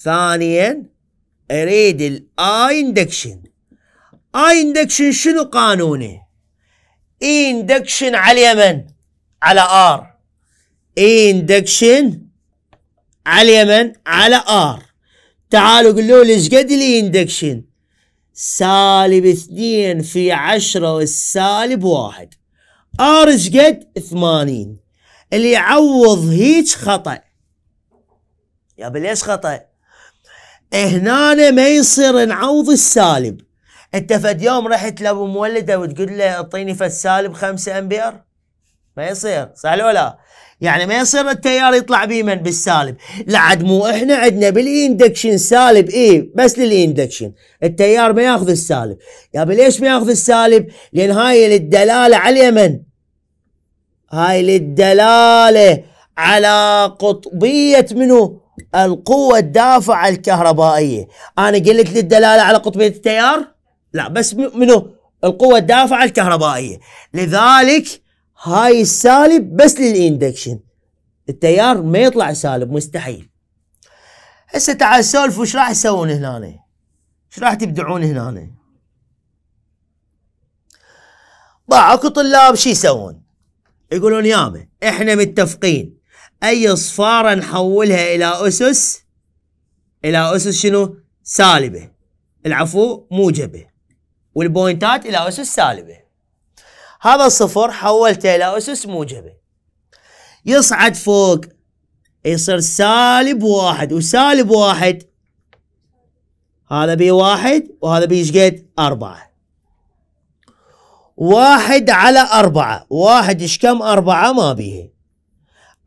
ثانيا اريد الاي اندكشن اي اندكشن شنو قانوني؟ اي e اندكشن على اليمن على ار اي اندكشن على اليمن على ار تعالوا قولوا لي ايش قد الاندكشن سالب اثنين في عشرة والسالب واحد ار ايش قد ثمانين اللي يعوض هيج خطأ يا ليش خطأ هنا ما يصير نعوض السالب انت فد يوم رحت لابو مولده وتقول له اعطيني فد سالب امبير ما يصير صح ولا لا؟ يعني ما يصير التيار يطلع بيمن بالسالب لا مو احنا عندنا بالاندكشن سالب اي بس للاندكشن التيار ما ياخذ السالب يا ليش ما ياخذ السالب لان هاي للدلاله على اليمن هاي للدلاله على قطبيه منو القوه الدافعه الكهربائيه انا قلت للدلاله على قطبيه التيار لا بس منو القوه الدافعه الكهربائيه لذلك هاي السالب بس للاندكشن التيار ما يطلع سالب مستحيل هسه تعال سولف وش راح تسوون هنا ايش راح تبدعون هنا باعكم طلاب شو يسوون يقولون ياما احنا متفقين اي صفارة نحولها الى اسس الى اسس شنو سالبة العفو موجبة والبوينتات الى اسس سالبه هذا الصفر حولته إلى أسس موجبة يصعد فوق يصير سالب واحد وسالب واحد هذا بي واحد وهذا بي شقد أربعة واحد على أربعة واحد إيش كم أربعة ما بيه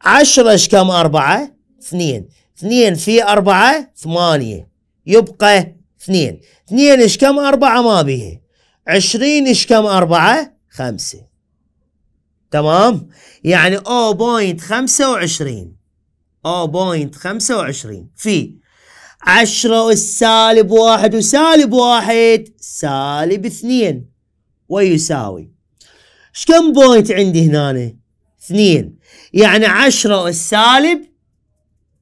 عشرة إيش كم أربعة اثنين اثنين في أربعة ثمانية يبقى اثنين اثنين إيش كم أربعة ما بيه عشرين إيش كم أربعة خمسة تمام يعني 0.25 0.25 في 10 السالب واحد وسالب واحد سالب اثنين ويساوي ايش كم بوينت عندي هنا؟ اثنين يعني 10 السالب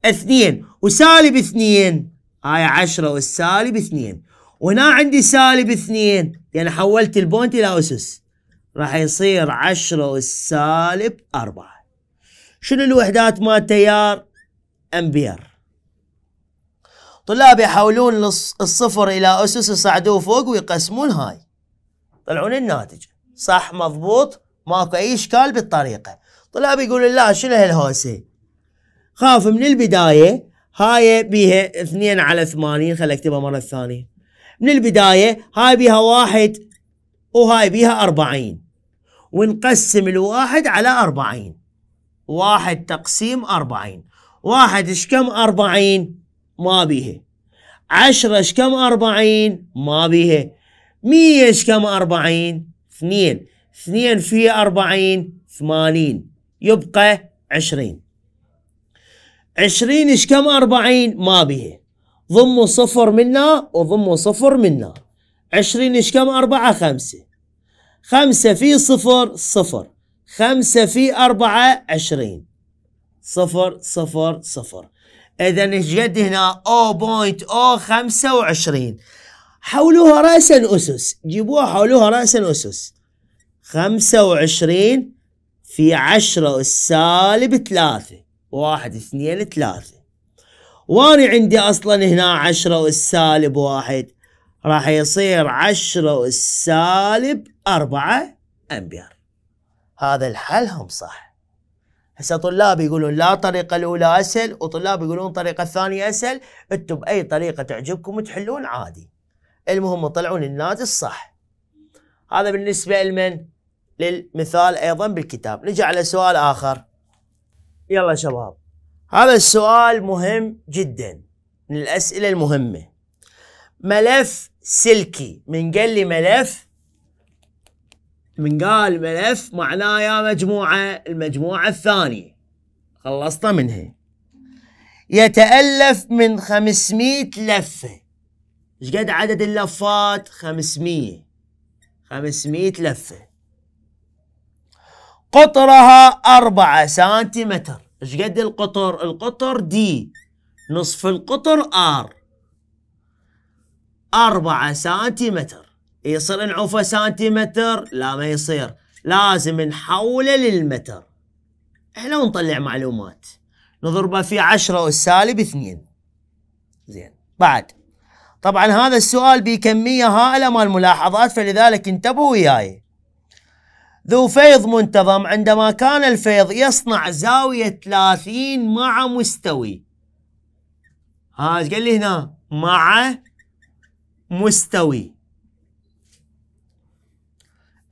اثنين وسالب اثنين هاي 10 والسالب اثنين وهنا عندي سالب اثنين يعني حولت البوينت الى اسس راح يصير عشرة والسالب أربعة شنو الوحدات مال تيار أمبير طلاب يحولون الصفر إلى أسس يصعدوه فوق ويقسمون هاي طلعون الناتج صح مضبوط ماكو أي إشكال بالطريقة طلاب يقولون لا شنو هالهوسة خاف من البداية هاي بيها اثنين على ثمانين خل اكتبها مرة ثانية من البداية هاي بيها واحد وهاي بيها أربعين ونقسم الواحد على أربعين واحد تقسيم أربعين واحد إش كم أربعين ما بيه عشرة إش كم أربعين ما بيه مية إش كم أربعين اثنين اثنين في أربعين ثمانين يبقى عشرين عشرين إش كم أربعين ما بيه ضموا صفر منا وضموا صفر منا عشرين إش كم أربعة خمسة خمسة في صفر صفر خمسة في أربعة عشرين صفر صفر صفر إذا الجد هنا 0.025 حولوها رأسا أسس جيبوها حولوها رأسا أسس 25 في 10 السالب 3 واحد اثنين ثلاثة وأنا عندي أصلا هنا 10 السالب واحد راح يصير 10 السالب 4 امبير هذا الحلهم صح هسه طلاب يقولون لا الطريقة الأولى أسهل وطلاب يقولون الطريقة الثانية أسهل أنتم بأي طريقة تعجبكم تحلون عادي المهم طلعون الناتج الصح هذا بالنسبة لمن؟ للمثال أيضا بالكتاب نجي على سؤال آخر يلا شباب هذا السؤال مهم جدا من الأسئلة المهمة ملف سلكي منقل لي ملف من قال ملف معناه يا مجموعة المجموعة الثانية خلصنا منها يتألف من 500 لفة ايش قد عدد اللفات 500 500 لفة قطرها 4 سنتيمتر ايش قد القطر القطر دي نصف القطر ار 4 سنتيمتر يصير نعوفه سنتيمتر لا ما يصير لازم نحوله للمتر احنا ونطلع معلومات نضربه في 10 والسالب 2 زين بعد طبعا هذا السؤال بكمية هائلة مال ملاحظات فلذلك انتبهوا وياي ذو فيض منتظم عندما كان الفيض يصنع زاوية 30 مع مستوي ها قال لي هنا مع مستوي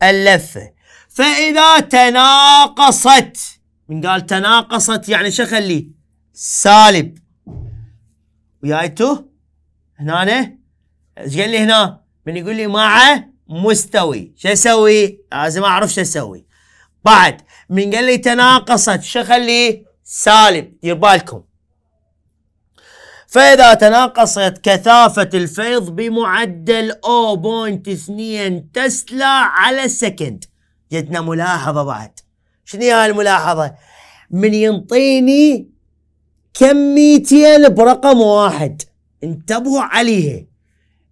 اللفة فإذا تناقصت من قال تناقصت يعني شو خلي سالب ويايته هنا ايش قال لي هنا من يقول لي مع مستوي شو اسوي لازم اعرف شو اسوي بعد من قال لي تناقصت شو خلي سالب دير بالكم فإذا تناقصت كثافة الفيض بمعدل 0.2 تسلا على السكند جتنا ملاحظة بعد شنو هاي الملاحظة من ينطيني كميتين برقم واحد انتبهوا عليها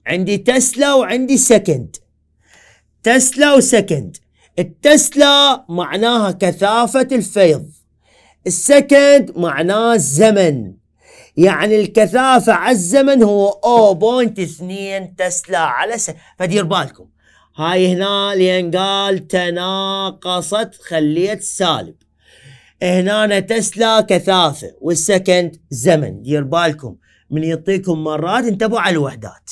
عندي تسلا وعندي سكند تسلا وسكند التسلا معناها كثافة الفيض السكند معناه الزمن يعني الكثافة على الزمن هو 0.2 تسلا على س... فدير بالكم هاي هنا لين قال تناقصت خليت سالب هنا تسلا كثافة والسكند زمن دير بالكم من يعطيكم مرات انتبهوا على الوحدات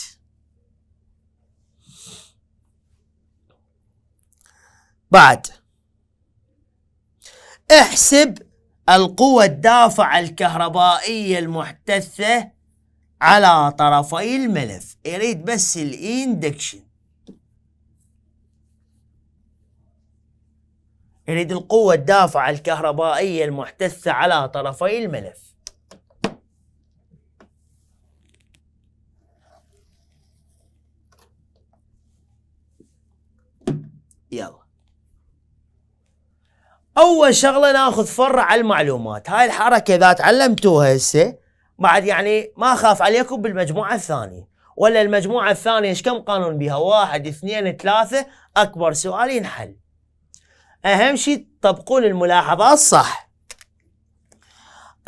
بعد احسب القوى الدافعة الكهربائية المحتثة على طرفي الملف يريد بس الاندكشن يريد القوة الدافعة الكهربائية المحتثة على طرفي الملف يلا اول شغله ناخذ فرع على المعلومات هاي الحركه اذا تعلمتوها هسه بعد يعني ما اخاف عليكم بالمجموعه الثانيه ولا المجموعه الثانيه ايش كم قانون بها واحد اثنين ثلاثه اكبر سؤال ينحل اهم شيء تطبقون الملاحظات صح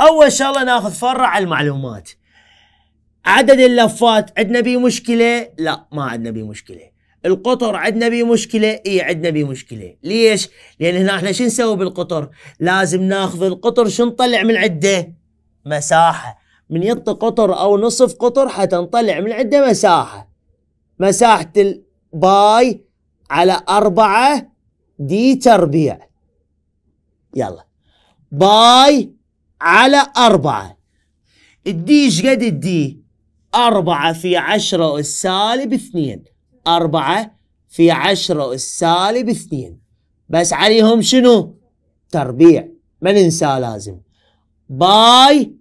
اول شغله ناخذ فرع على المعلومات عدد اللفات عندنا بيه مشكله لا ما عندنا بيه مشكله القطر عندنا بيه مشكله اي عندنا بيه مشكله ليش لان هنا احنا شو نسوي بالقطر لازم ناخذ القطر شو نطلع من عده مساحه من يط قطر او نصف قطر حتى نطلع من عده مساحه مساحه الباي على أربعة دي تربيع يلا باي على أربعة الدي شقد الدي أربعة في عشرة السالب اثنين أربعة في عشرة السالب اثنين بس عليهم شنو تربيع ما ننساه لازم باي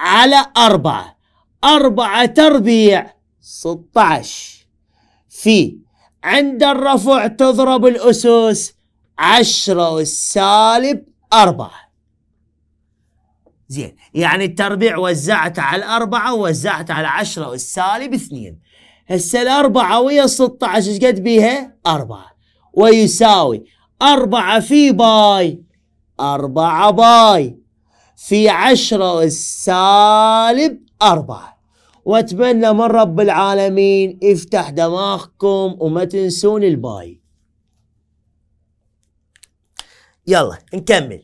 على أربعة أربعة تربيع ستعش في عند الرفع تضرب الأسس عشرة السالب أربعة زين يعني التربيع وزعته على أربعة ووزعته على عشرة السالب اثنين هسه الأربعة ويا 16 ايش قد بيها؟ أربعة ويساوي أربعة في باي أربعة باي في عشرة السالب أربعة وأتمنى من رب العالمين يفتح دماغكم وما تنسون الباي يلا نكمل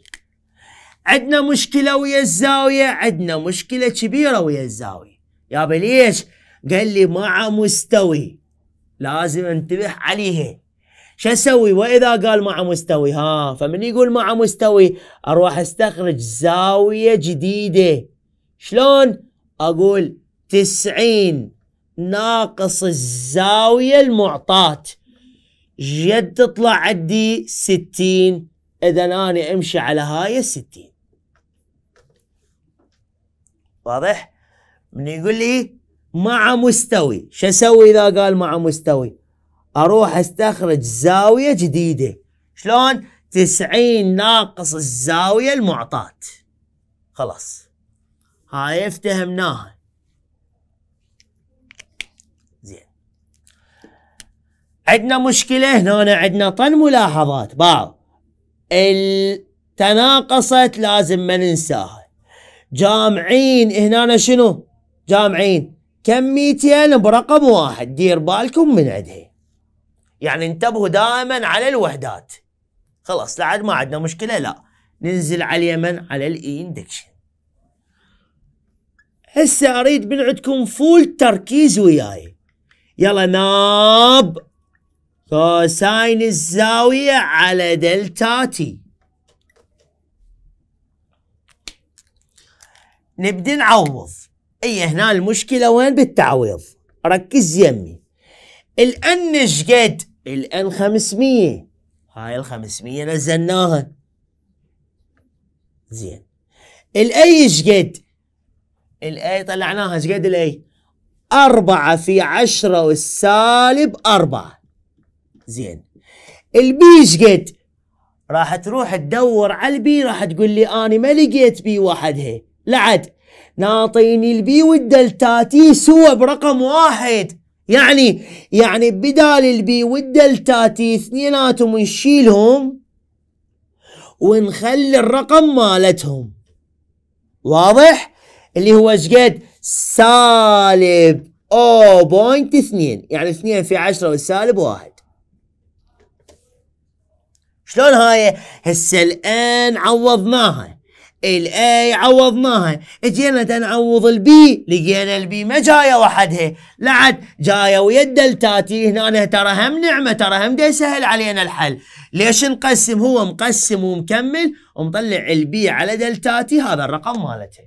عندنا مشكلة ويا الزاوية عندنا مشكلة كبيرة ويا الزاوية يا ليش؟ قال لي مع مستوي لازم انتبه عليها شو اسوي واذا قال مع مستوي ها فمن يقول مع مستوي اروح استخرج زاويه جديده شلون اقول تسعين ناقص الزاويه المعطاه جد تطلع عندي ستين اذا انا امشي على هاي الستين واضح من يقول لي مع مستوي شو اسوي اذا قال مع مستوي اروح استخرج زاوية جديدة شلون تسعين ناقص الزاوية المعطاة خلاص هاي افتهمناها زين عندنا مشكلة هنا عندنا طن ملاحظات بعض التناقصت لازم ما ننساها جامعين هنا شنو جامعين كميتين برقم واحد دير بالكم من عندها يعني انتبهوا دائما على الوحدات خلاص لعد ما عندنا مشكلة لا ننزل على اليمن على الاي اندكشن هسه اريد من عندكم فول تركيز وياي يلا ناب كوساين الزاوية على دلتا تي نبدي نعوض اي هنا المشكلة وين بالتعويض ركز يمي الان شقد الان 500 هاي ال 500 نزلناها زين الاي شقد الاي طلعناها شقد الاي 4 في 10 والسالب 4 زين البي شقد راح تروح تدور على البي راح تقول لي اني ما لقيت بي وحدها لعد ناطيني البي والدلتا تي سوى برقم واحد يعني يعني بدال البي والدلتا تي اثنيناتهم نشيلهم ونخلي الرقم مالتهم واضح اللي هو شقد سالب او بوينت اثنين يعني اثنين في عشرة والسالب واحد شلون هاي هسه الان عوضناها الاي عوضناها اجينا تنعوض البي لقينا البي ما جايه وحدها لعد جايه ويا الدلتاتي هنا ترى هم نعمه ترى هم دي سهل علينا الحل ليش نقسم هو مقسم ومكمل ومطلع البي على دلتاتي هذا الرقم مالته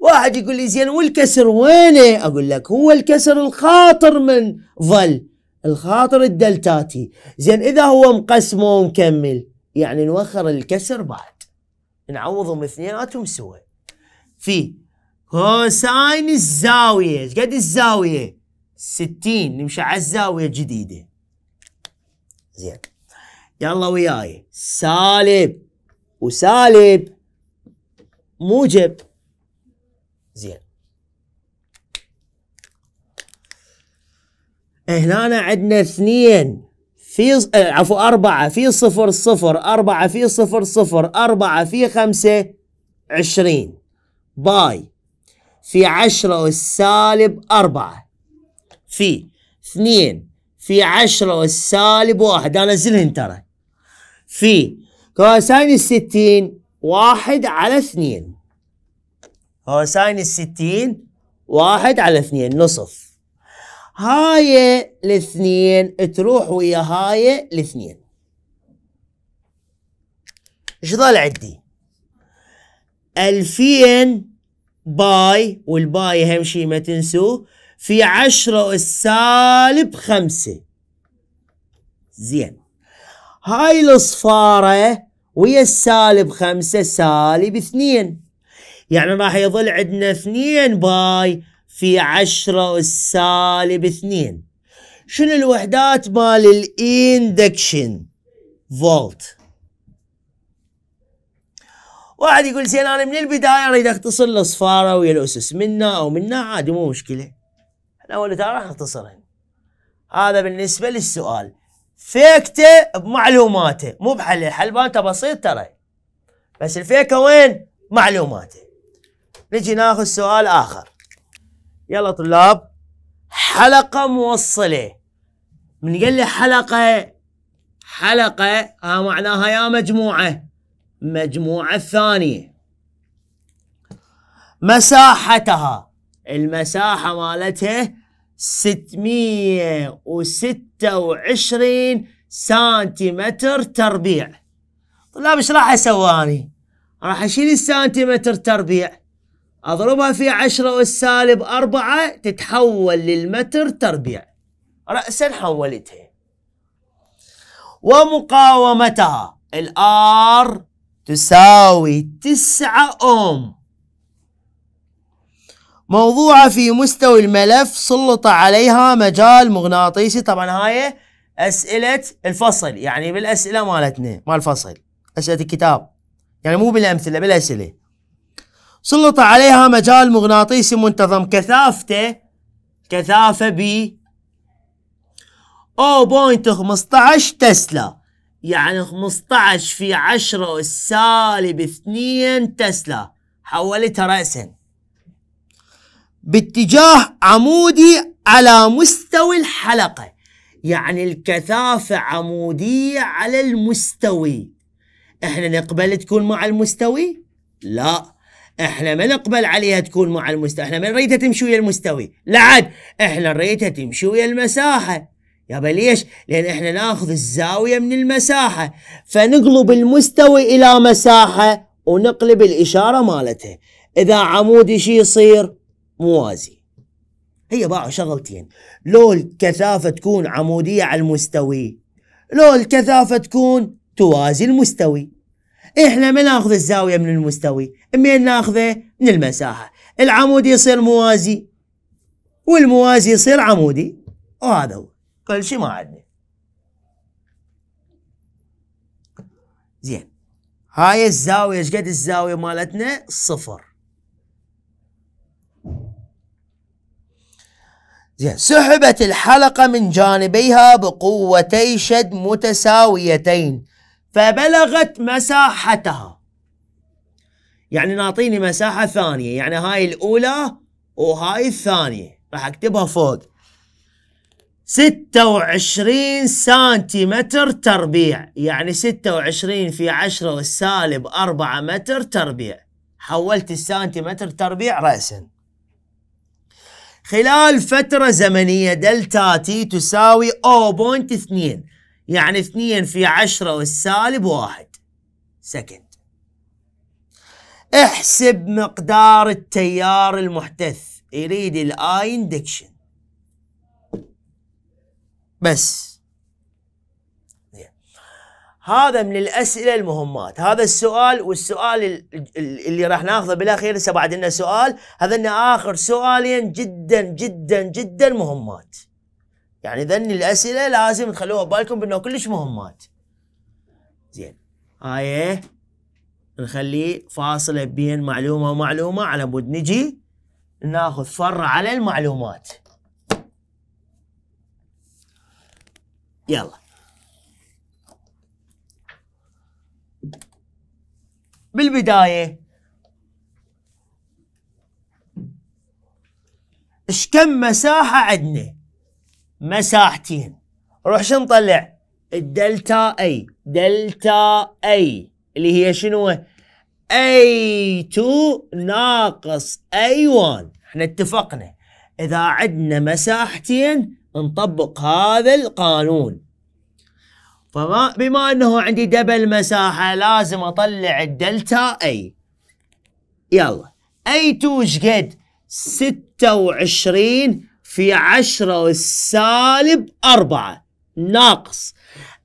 واحد يقول لي زين والكسر وينه؟ اقول لك هو الكسر الخاطر من ظل الخاطر الدلتاتي زين اذا هو مقسم ومكمل يعني نوخر الكسر بعد نعوضهم اثنيناتهم سوا في كوساين الزاوية ايش قد الزاوية؟ 60 نمشي على الزاوية الجديدة زين يلا وياي سالب وسالب موجب زين هنا عندنا اثنين في آه، عفوا أربعة في صفر صفر أربعة في صفر صفر أربعة في خمسة عشرين باي في عشرة والسالب أربعة في اثنين في عشرة والسالب واحد أنزلهن ترى في كوساين الستين واحد على اثنين كوساين الستين واحد على اثنين نصف هاي الاثنين تروح ويا هاي الاثنين ايش ظل عندي؟ 2000 باي والباي اهم شيء ما تنسوه في 10 سالب 5 زين هاي الصفارة ويا السالب 5 سالب 2 يعني راح يظل عندنا 2 باي في عشرة السالب اثنين شنو الوحدات مال الاندكشن فولت واحد يقول زين انا من البدايه اريد اختصر الاصفاره ويا الاسس منا او منا عادي مو مشكله انا اول راح اختصرهم هذا بالنسبه للسؤال فيكته بمعلوماته مو بحل الحل مالته بسيط ترى بس الفيكه وين معلوماته نجي ناخذ سؤال اخر يلا طلاب حلقة موصلة من قال لي حلقة حلقة ها معناها يا مجموعة مجموعة الثانية مساحتها المساحة مالتها 626 سنتيمتر تربيع طلاب ايش راح اسوي انا؟ راح اشيل السنتيمتر تربيع أضربها في عشرة والسالب أربعة تتحول للمتر تربيع رأسا حولتها ومقاومتها الآر تساوي تسعة أوم موضوعة في مستوى الملف سلط عليها مجال مغناطيسي طبعا هاي أسئلة الفصل يعني بالأسئلة مالتنا مال الفصل أسئلة الكتاب يعني مو بالأمثلة بالأسئلة سلط عليها مجال مغناطيسي منتظم كثافته كثافة ب 0.15 تسلا يعني 15 في 10 سالب 2 تسلا حولتها رأسا باتجاه عمودي على مستوى الحلقة يعني الكثافة عمودية على المستوي احنا نقبل تكون مع المستوي؟ لا احنا ما نقبل عليها تكون مع المستوى احنا ما نريدها تمشي ويا المستوي لا عاد احنا نريدها تمشي ويا المساحه يابا ليش؟ لان احنا ناخذ الزاويه من المساحه فنقلب المستوي الى مساحه ونقلب الاشاره مالته اذا عمودي شي يصير موازي هي باعوا شغلتين لو الكثافه تكون عموديه على المستوي لو الكثافه تكون توازي المستوي احنا ما ناخذ الزاوية من المستوي مين ناخذه من المساحة العمود يصير موازي والموازي يصير عمودي وهذا هو كل شيء ما عندنا زين هاي الزاوية ايش قد الزاوية مالتنا صفر زين سحبت الحلقة من جانبيها بقوتي شد متساويتين فبلغت مساحتها يعني نعطيني مساحة ثانية يعني هاي الأولى وهاي الثانية راح أكتبها فوق ستة وعشرين سنتيمتر تربيع يعني ستة وعشرين في عشرة والسالب أربعة متر تربيع حولت السنتيمتر تربيع رأسا خلال فترة زمنية دلتا تي تساوي 0.2 يعني اثنين في عشرة والسالب واحد سكند احسب مقدار التيار المحتث يريد الاي اندكشن بس هذا من الاسئله المهمات هذا السؤال والسؤال اللي راح ناخذه بالاخير هسه بعد لنا سؤال هذا اخر سؤالين جدا جدا جدا مهمات يعني ذني الاسئله لازم تخلوها ببالكم بانه كلش مهمات زين هاي إيه؟ نخلي فاصله بين معلومه ومعلومه على مود نجي ناخذ فر على المعلومات يلا بالبدايه ايش كم مساحه عندنا مساحتين روح شو نطلع الدلتا اي دلتا اي اللي هي شنو اي 2 ناقص اي 1 احنا اتفقنا اذا عندنا مساحتين نطبق هذا القانون فما بما انه عندي دبل مساحة لازم اطلع الدلتا اي يلا اي 2 ايش قد 26 في عشرة والسالب أربعة ناقص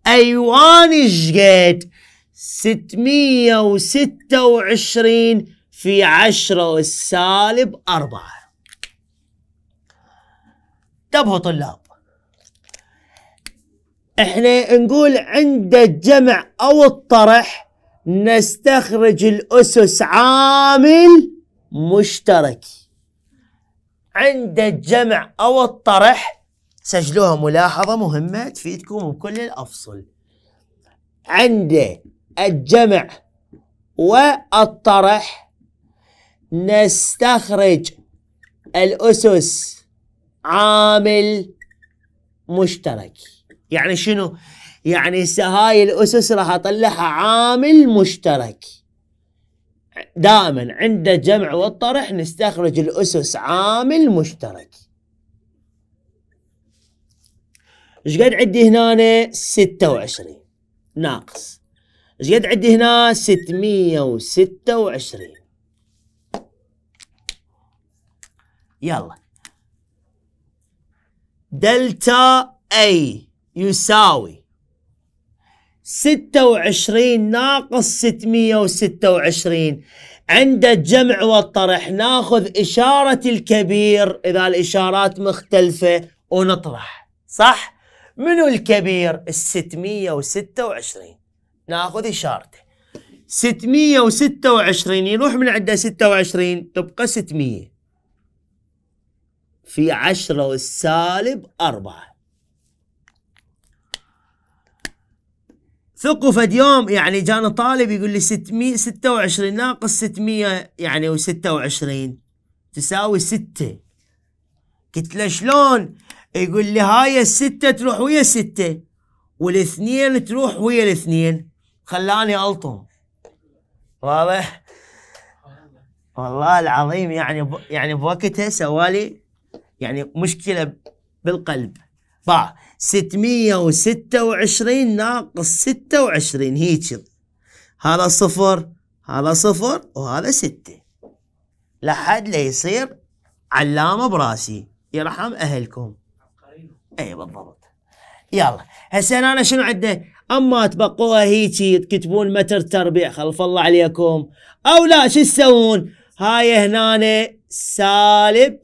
أيوان شقد ستمية وستة وعشرين في عشرة والسالب أربعة انتبهوا طلاب احنا نقول عند الجمع أو الطرح نستخرج الأسس عامل مشترك عند الجمع أو الطرح سجلوها ملاحظة مهمة تفيدكم بكل الأفصل عند الجمع والطرح نستخرج الأسس عامل مشترك يعني شنو؟ يعني هاي الأسس راح أطلعها عامل مشترك دائما عند الجمع والطرح نستخرج الأسس عامل مشترك ايش قد عندي هنا 26 ناقص ايش قد عندي هنا 626 يلا دلتا اي يساوي 26 ناقص 626 عند الجمع والطرح ناخذ إشارة الكبير إذا الإشارات مختلفة ونطرح صح؟ منو الكبير؟ ال 626 ناخذ إشارته 626 يروح من عنده 26 تبقى 600 في 10 والسالب 4 ثقفت يوم يعني جانا طالب يقول لي 626 ناقص 600 يعني و26 تساوي 6 قلت له شلون؟ يقول لي هاي الستة تروح ويا الستة والاثنين تروح ويا الاثنين خلاني الطم واضح؟ والله العظيم يعني ب... يعني بوقتها سوالي يعني مشكلة بالقلب باع 626 ناقص 26 هيك هذا صفر هذا صفر وهذا ستة لحد ليصير علامة براسي يرحم أهلكم أي بالضبط يلا هسه انا شنو عنده اما تبقوها هيك تكتبون متر تربيع خلف الله عليكم او لا شو تسوون هاي هنا سالب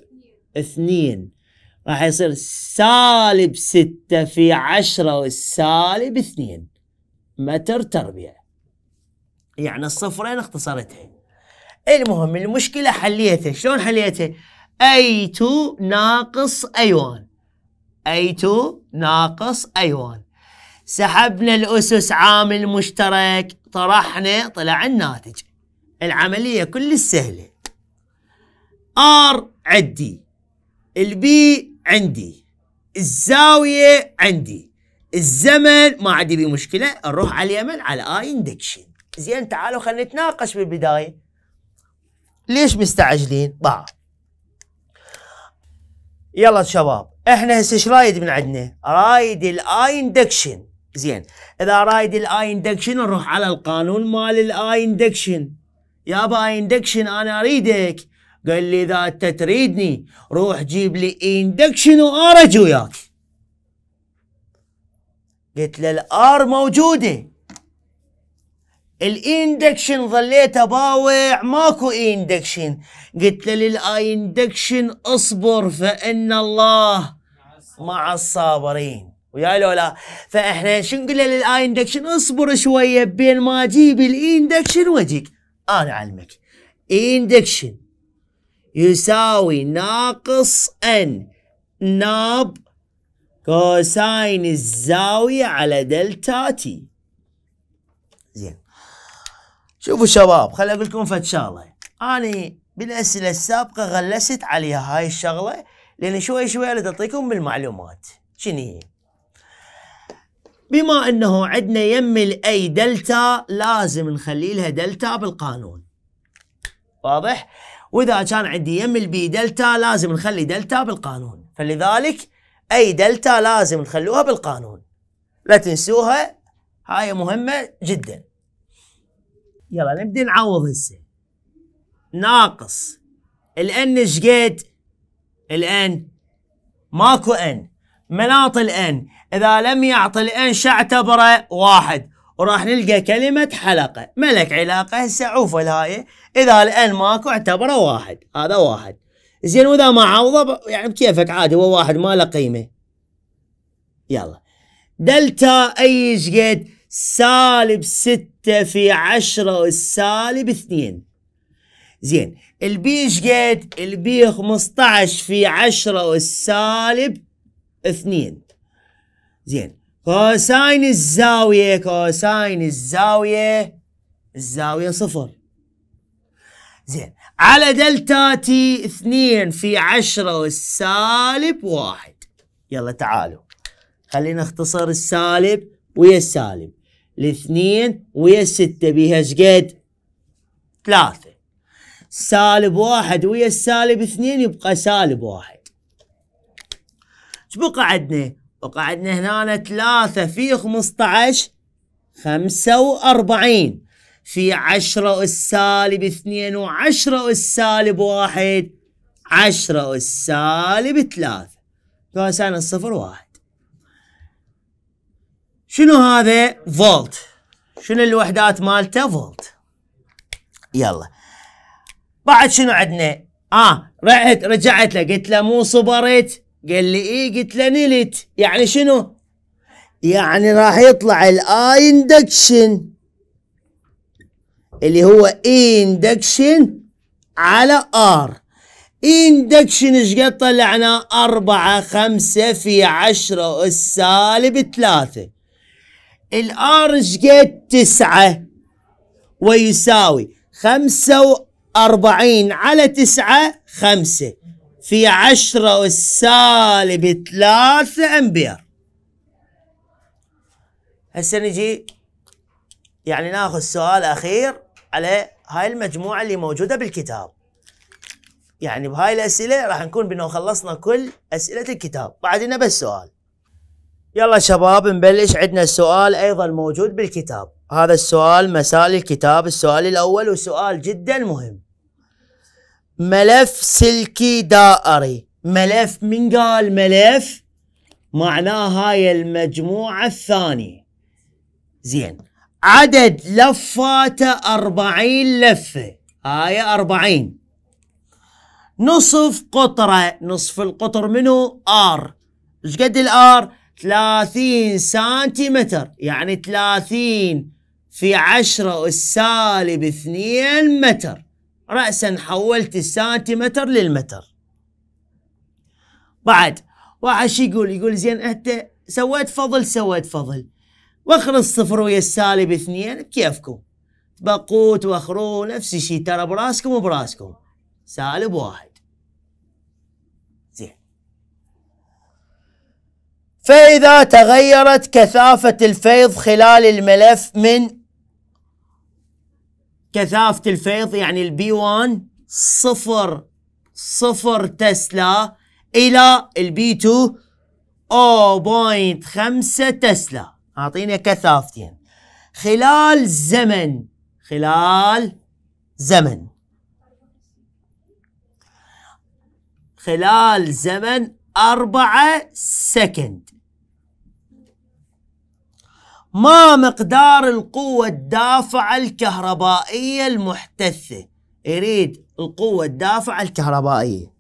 اثنين راح يصير سالب ستة في عشرة والسالب اثنين متر تربيع يعني الصفرين اختصرتها المهم المشكلة حليتها شلون حليتها A2 ناقص A1 A2 ناقص A1 سحبنا الأسس عامل مشترك طرحنا طلع الناتج العملية كل سهلة R عدي البي عندي الزاوية عندي الزمن ما عندي به مشكلة نروح على اليمن على آي اندكشن زين تعالوا خلينا نتناقش بالبداية ليش مستعجلين بعض يلا شباب احنا هسه ايش رايد من عندنا رايد الاي اندكشن زين اذا رايد الاي اندكشن نروح على القانون مال الاي اندكشن يابا اي اندكشن انا اريدك قال لي اذا انت تريدني روح جيب لي اندكشن وارج وياك قلت له الار موجوده الاندكشن ظليت اباوع ماكو اندكشن قلت له للاندكشن اصبر فان الله مع الصابرين ويا لولا فاحنا شو نقول له للاندكشن اصبر شويه بين ما اجيب الاندكشن واجيك انا اعلمك اندكشن يساوي ناقص ان ناب كوساين الزاوية على دلتا تي زين شوفوا شباب خليني اقول لكم فد شغله انا بالاسئله السابقه غلست عليها هاي الشغله لان شوي شوي تعطيكم بالمعلومات شنو هي بما انه عندنا يم الاي دلتا لازم نخلي لها دلتا بالقانون واضح واذا كان عندي يم البي دلتا لازم نخلي دلتا بالقانون فلذلك اي دلتا لازم نخلوها بالقانون لا تنسوها هاي مهمه جدا يلا نبدا نعوض هسه ناقص الان شقد الان ماكو ان مناط الان اذا لم يعطي الان شعتبره واحد وراح نلقى كلمة حلقة ملك علاقة هسه عوف الهاي إذا الآن ماكو اعتبره واحد هذا واحد زين وإذا ما عوضه يعني بكيفك عادي هو واحد ما له قيمة يلا دلتا أي شقد سالب ستة في عشرة والسالب اثنين زين البي شقد البي 15 في عشرة والسالب اثنين زين كوساين الزاوية كوساين الزاوية الزاوية صفر زين على دلتا تي اثنين في عشرة والسالب واحد يلا تعالوا خلينا نختصر السالب ويا السالب الاثنين ويا الستة بيها ايش قد؟ ثلاثة سالب واحد ويا السالب اثنين يبقى سالب واحد ايش بقى عندنا؟ وقعدنا هنا ثلاثة في خمسطعش خمسة وأربعين في عشرة السالب اثنين وعشرة السالب واحد عشرة السالب ثلاثة كوسين الصفر واحد شنو هذا فولت شنو الوحدات مالته فولت يلا بعد شنو عندنا اه رحت رجعت له قلت له مو صبرت قال لي ايه قلت له نلت يعني شنو يعني راح يطلع الاي اندكشن اللي هو اندكشن على ار اندكشن ايش قد طلعنا أربعة خمسة في عشرة السالب ثلاثة الار ايش قد تسعة ويساوي خمسة وأربعين على تسعة خمسة في عشرة السالب ثلاثة أمبير هسه نجي يعني ناخذ سؤال أخير على هاي المجموعة اللي موجودة بالكتاب يعني بهاي الأسئلة راح نكون بأنه خلصنا كل أسئلة الكتاب بعدنا بس سؤال يلا شباب نبلش عندنا السؤال أيضا موجود بالكتاب هذا السؤال مسائل الكتاب السؤال الأول وسؤال جدا مهم ملف سلكي دائري ملف من قال ملف معناه هاي المجموعة الثانية زين عدد لفاته أربعين لفة هاي أربعين نصف قطرة نصف القطر منو ار ايش قد الار 30 سنتيمتر يعني 30 في 10 السالب اثنين متر رأسا حولت السنتيمتر للمتر بعد واحد شو يقول يقول زين انت سويت فضل سويت فضل واخرج الصفر ويا السالب اثنين بكيفكم تبقوا توخروا نفس الشيء ترى براسكم وبراسكم سالب واحد زين فإذا تغيرت كثافة الفيض خلال الملف من كثافة الفيض يعني البي 1 صفر صفر تسلا إلى البي 2 0.5 تسلا أعطينا كثافتين خلال زمن خلال زمن خلال زمن أربعة سكند ما مقدار القوة الدافعة الكهربائية المحتثة يريد القوة الدافعة الكهربائية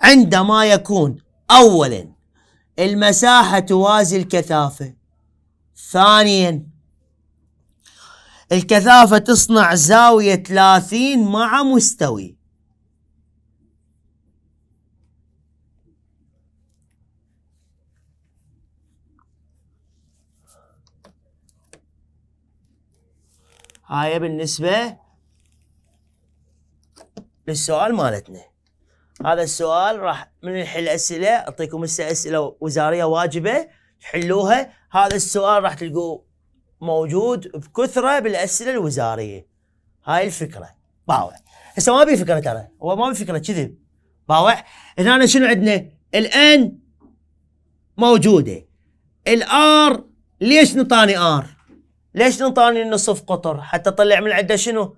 عندما يكون أولا المساحة توازي الكثافة ثانيا الكثافة تصنع زاوية 30 مع مستوي هاي بالنسبة للسؤال مالتنا هذا السؤال راح من نحل أسئلة أعطيكم هسه أسئلة وزارية واجبة حلوها هذا السؤال راح تلقوه موجود بكثرة بالأسئلة الوزارية هاي الفكرة باوع هسه ما بي فكرة ترى هو ما بي فكرة كذب باوع هنا شنو عندنا الان موجودة الار ليش نطاني ار ليش تنطاني النصف قطر حتى طلع من عنده شنو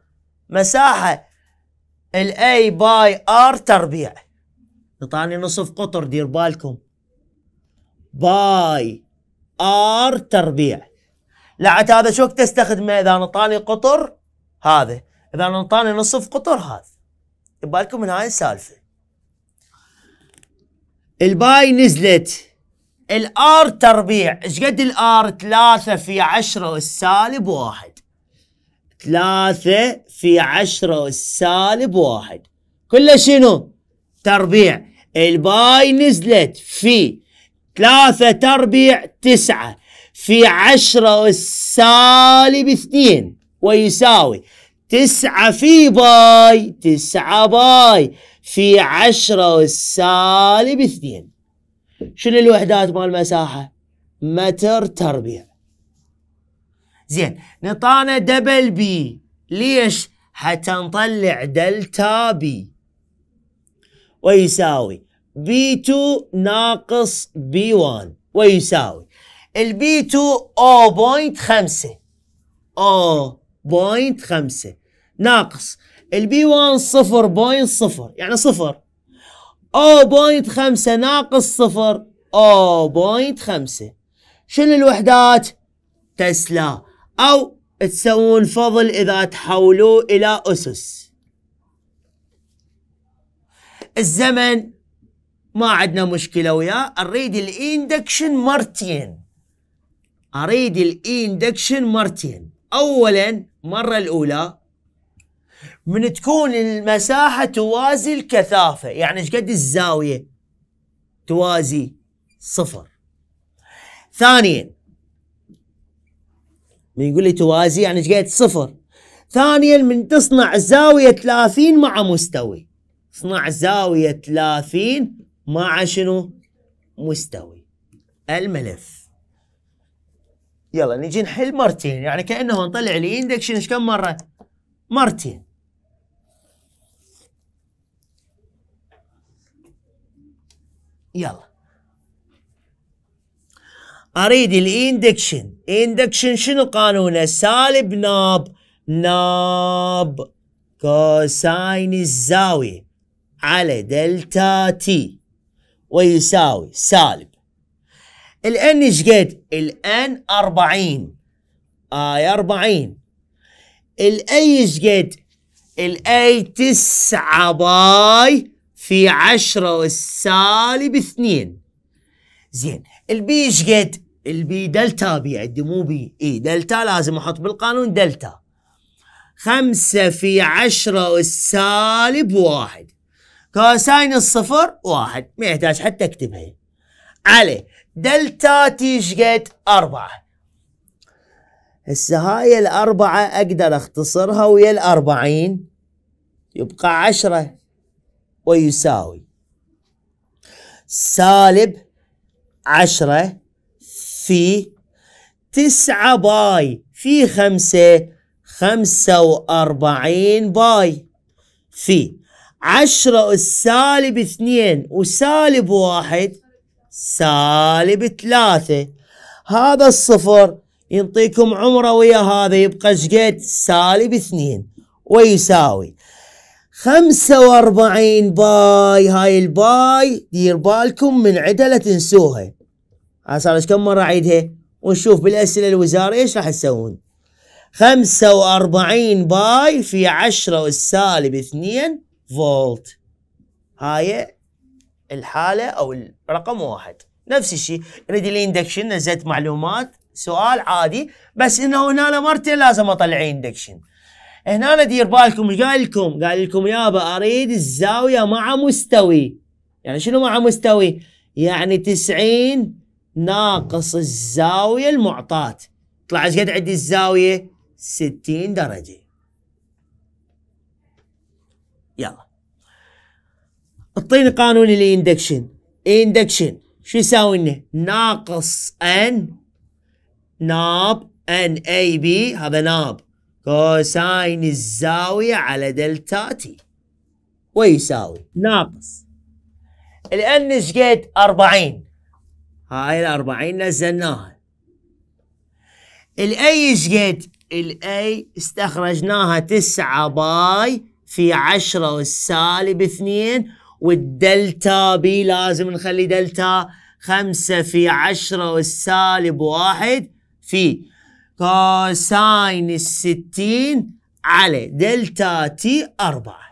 مساحة A باي ار تربيع نطاني نصف قطر دير بالكم باي ار تربيع لعت هذا شو وقت استخدمه اذا نطاني قطر هذا اذا نطاني نصف قطر هذا بالكم من هاي السالفه الباي نزلت الار تربيع ايش قد الار ثلاثة في عشرة والسالب واحد ثلاثة في عشرة والسالب واحد كله شنو تربيع الباي نزلت في ثلاثة تربيع تسعة في عشرة والسالب اثنين ويساوي تسعة في باي تسعة باي في عشرة والسالب اثنين شنو الوحدات مال المساحه؟ متر تربيع زين نطانا دبل بي ليش؟ حتى نطلع دلتا بي ويساوي بي 2 ناقص بي 1 ويساوي البي 2 0.5 0.5 ناقص البي 1 0.0 يعني صفر 0.5 ناقص صفر 0.5 شنو الوحدات؟ تسلا أو تسوون فضل إذا تحولوه إلى أسس الزمن ما عندنا مشكلة وياه أريد الإندكشن مرتين أريد الإندكشن مرتين أولا مرة الأولى من تكون المساحة توازي الكثافة يعني ايش قد الزاوية توازي صفر ثانيا من يقول لي توازي يعني ايش قد صفر ثانيا من تصنع زاوية 30 مع مستوي اصنع زاوية 30 مع شنو مستوي الملف يلا نجي نحل مرتين يعني كأنه نطلع الاندكشن كم مرة مرتين يلا اريد الاندكشن اندكشن شنو قانونه سالب ناب ناب كوساين الزاويه على دلتا تي ويساوي سالب الان ايش قد الان 40 اي 40 الاي ايش قد الاي 9 باي في عشرة والسالب اثنين زين البي ايش قد؟ البي دلتا بي عندي مو بي اي دلتا لازم احط بالقانون دلتا خمسة في عشرة والسالب واحد كوساين الصفر واحد ما يحتاج حتى اكتبها على دلتا تي ايش قد أربعة هسه هاي الأربعة أقدر أختصرها ويا الأربعين يبقى عشرة ويساوي سالب عشرة في تسعة باي في خمسة خمسة وأربعين باي في عشرة السالب اثنين وسالب واحد سالب ثلاثة هذا الصفر ينطيكم عمره ويا هذا يبقى شقد سالب اثنين ويساوي 45 باي هاي الباي دير بالكم من عدها لا تنسوها صار كم مرة عيدها ونشوف بالأسئلة الوزارية إيش راح تسوون 45 باي في 10 والسالب 2 فولت هاي الحالة أو الرقم واحد نفس الشيء ريدي الاندكشن نزلت معلومات سؤال عادي بس انه هنا مرتين لازم اطلع اندكشن هنا دير بالكم قال لكم قال لكم يابا اريد الزاويه مع مستوي يعني شنو مع مستوي يعني 90 ناقص الزاويه المعطاه ايش قد عندي الزاويه 60 درجه يلا اعطيني قانون الاندكشن اندكشن شو يساوي لنا ناقص ان ناب ان اي بي هذا ناب كوساين الزاوية على دلتا تي ويساوي ناقص الان شقد 40 هاي ال 40 نزلناها الاي شقد الاي استخرجناها 9 باي في 10 والسالب 2 والدلتا بي لازم نخلي دلتا 5 في 10 والسالب 1 في كوساين الستين على دلتا تي أربعة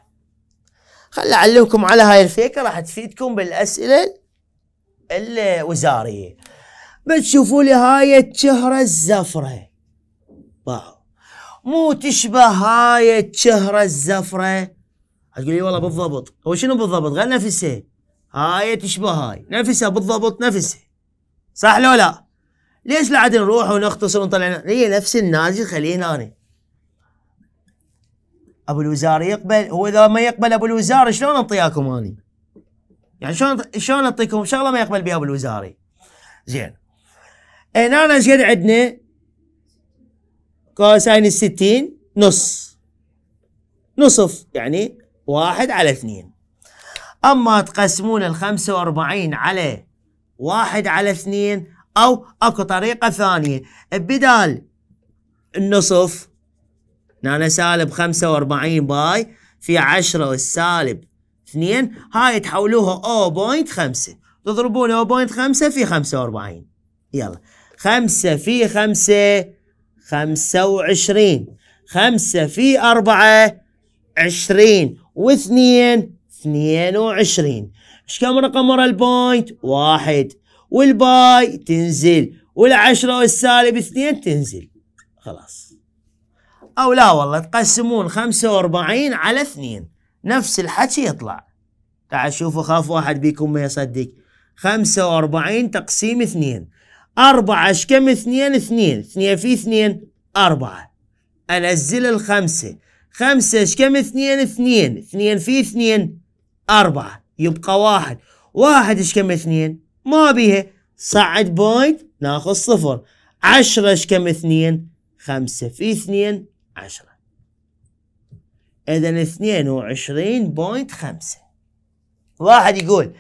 خل أعلمكم على هاي الفكرة راح تفيدكم بالأسئلة الوزارية بتشوفوا لي هاي الشهرة الزفرة باو مو تشبه هاي الشهرة الزفرة هتقول لي والله بالضبط هو شنو بالضبط غير نفسها هاي تشبه هاي نفسها بالضبط نفسها صح لو لا ليش لا عاد نروح ونختصر ونطلع هي نفس النازي خلينا انا ابو الوزاره يقبل هو اذا ما يقبل ابو الوزاره شلون اعطيكم اني؟ يعني شلون شلون اعطيكم شغله ما يقبل بها ابو الوزاري؟ زين هنا انا زين عندنا؟ كوساين الستين نص نصف يعني واحد على اثنين اما تقسمون ال 45 على واحد على اثنين أو أكو طريقة ثانية بدال النصف هنا سالب خمسة وأربعين باي في عشرة والسالب اثنين هاي تحولوها أو بوينت خمسة تضربون أو بوينت خمسة في خمسة وأربعين يلا خمسة في خمسة خمسة وعشرين خمسة في أربعة عشرين واثنين اثنين وعشرين ايش كم رقم ورا البوينت واحد والباي تنزل والعشرة والسالب اثنين تنزل خلاص أو لا والله تقسمون خمسة وأربعين على اثنين نفس الحكي يطلع تعال شوفوا خاف واحد بيكم ما يصدق خمسة وأربعين تقسيم اثنين أربعة كم اثنين اثنين اثنين في اثنين أربعة أنزل الخمسة خمسة كم اثنين اثنين اثنين في اثنين أربعة يبقى واحد واحد كم اثنين ما بيها صعد بوينت ناخذ صفر عشرة ايش كم اثنين خمسة في اثنين عشرة اذا اثنين وعشرين بوينت خمسة واحد يقول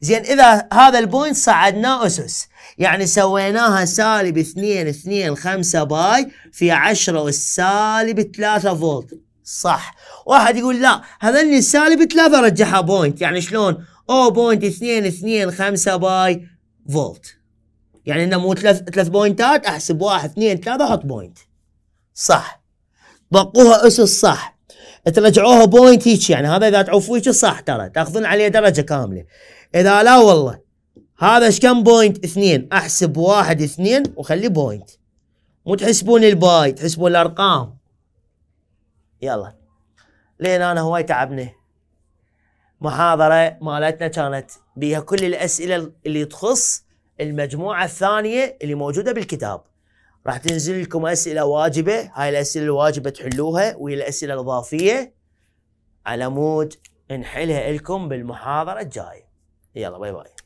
زين اذا هذا البوينت صعدناه اسس يعني سويناها سالب اثنين اثنين خمسة باي في عشرة والسالب ثلاثة فولت صح واحد يقول لا هذني السالب ثلاثة رجحها بوينت يعني شلون 0.225 باي فولت يعني انه مو ثلاث ثلاث بوينتات احسب واحد اثنين ثلاثه احط بوينت صح طبقوها اسس صح ترجعوها بوينت هيك يعني هذا اذا تعوفوا هيك صح ترى تاخذون عليه درجه كامله اذا لا والله هذا ايش كم بوينت اثنين احسب واحد اثنين وخلي بوينت مو تحسبون الباي تحسبون الارقام يلا لين انا هواي تعبني محاضرة مالتنا كانت بيها كل الأسئلة اللي تخص المجموعة الثانية اللي موجودة بالكتاب راح تنزل لكم أسئلة واجبة هاي الأسئلة الواجبة تحلوها وهي الأسئلة الإضافية على مود نحلها لكم بالمحاضرة الجاية يلا باي باي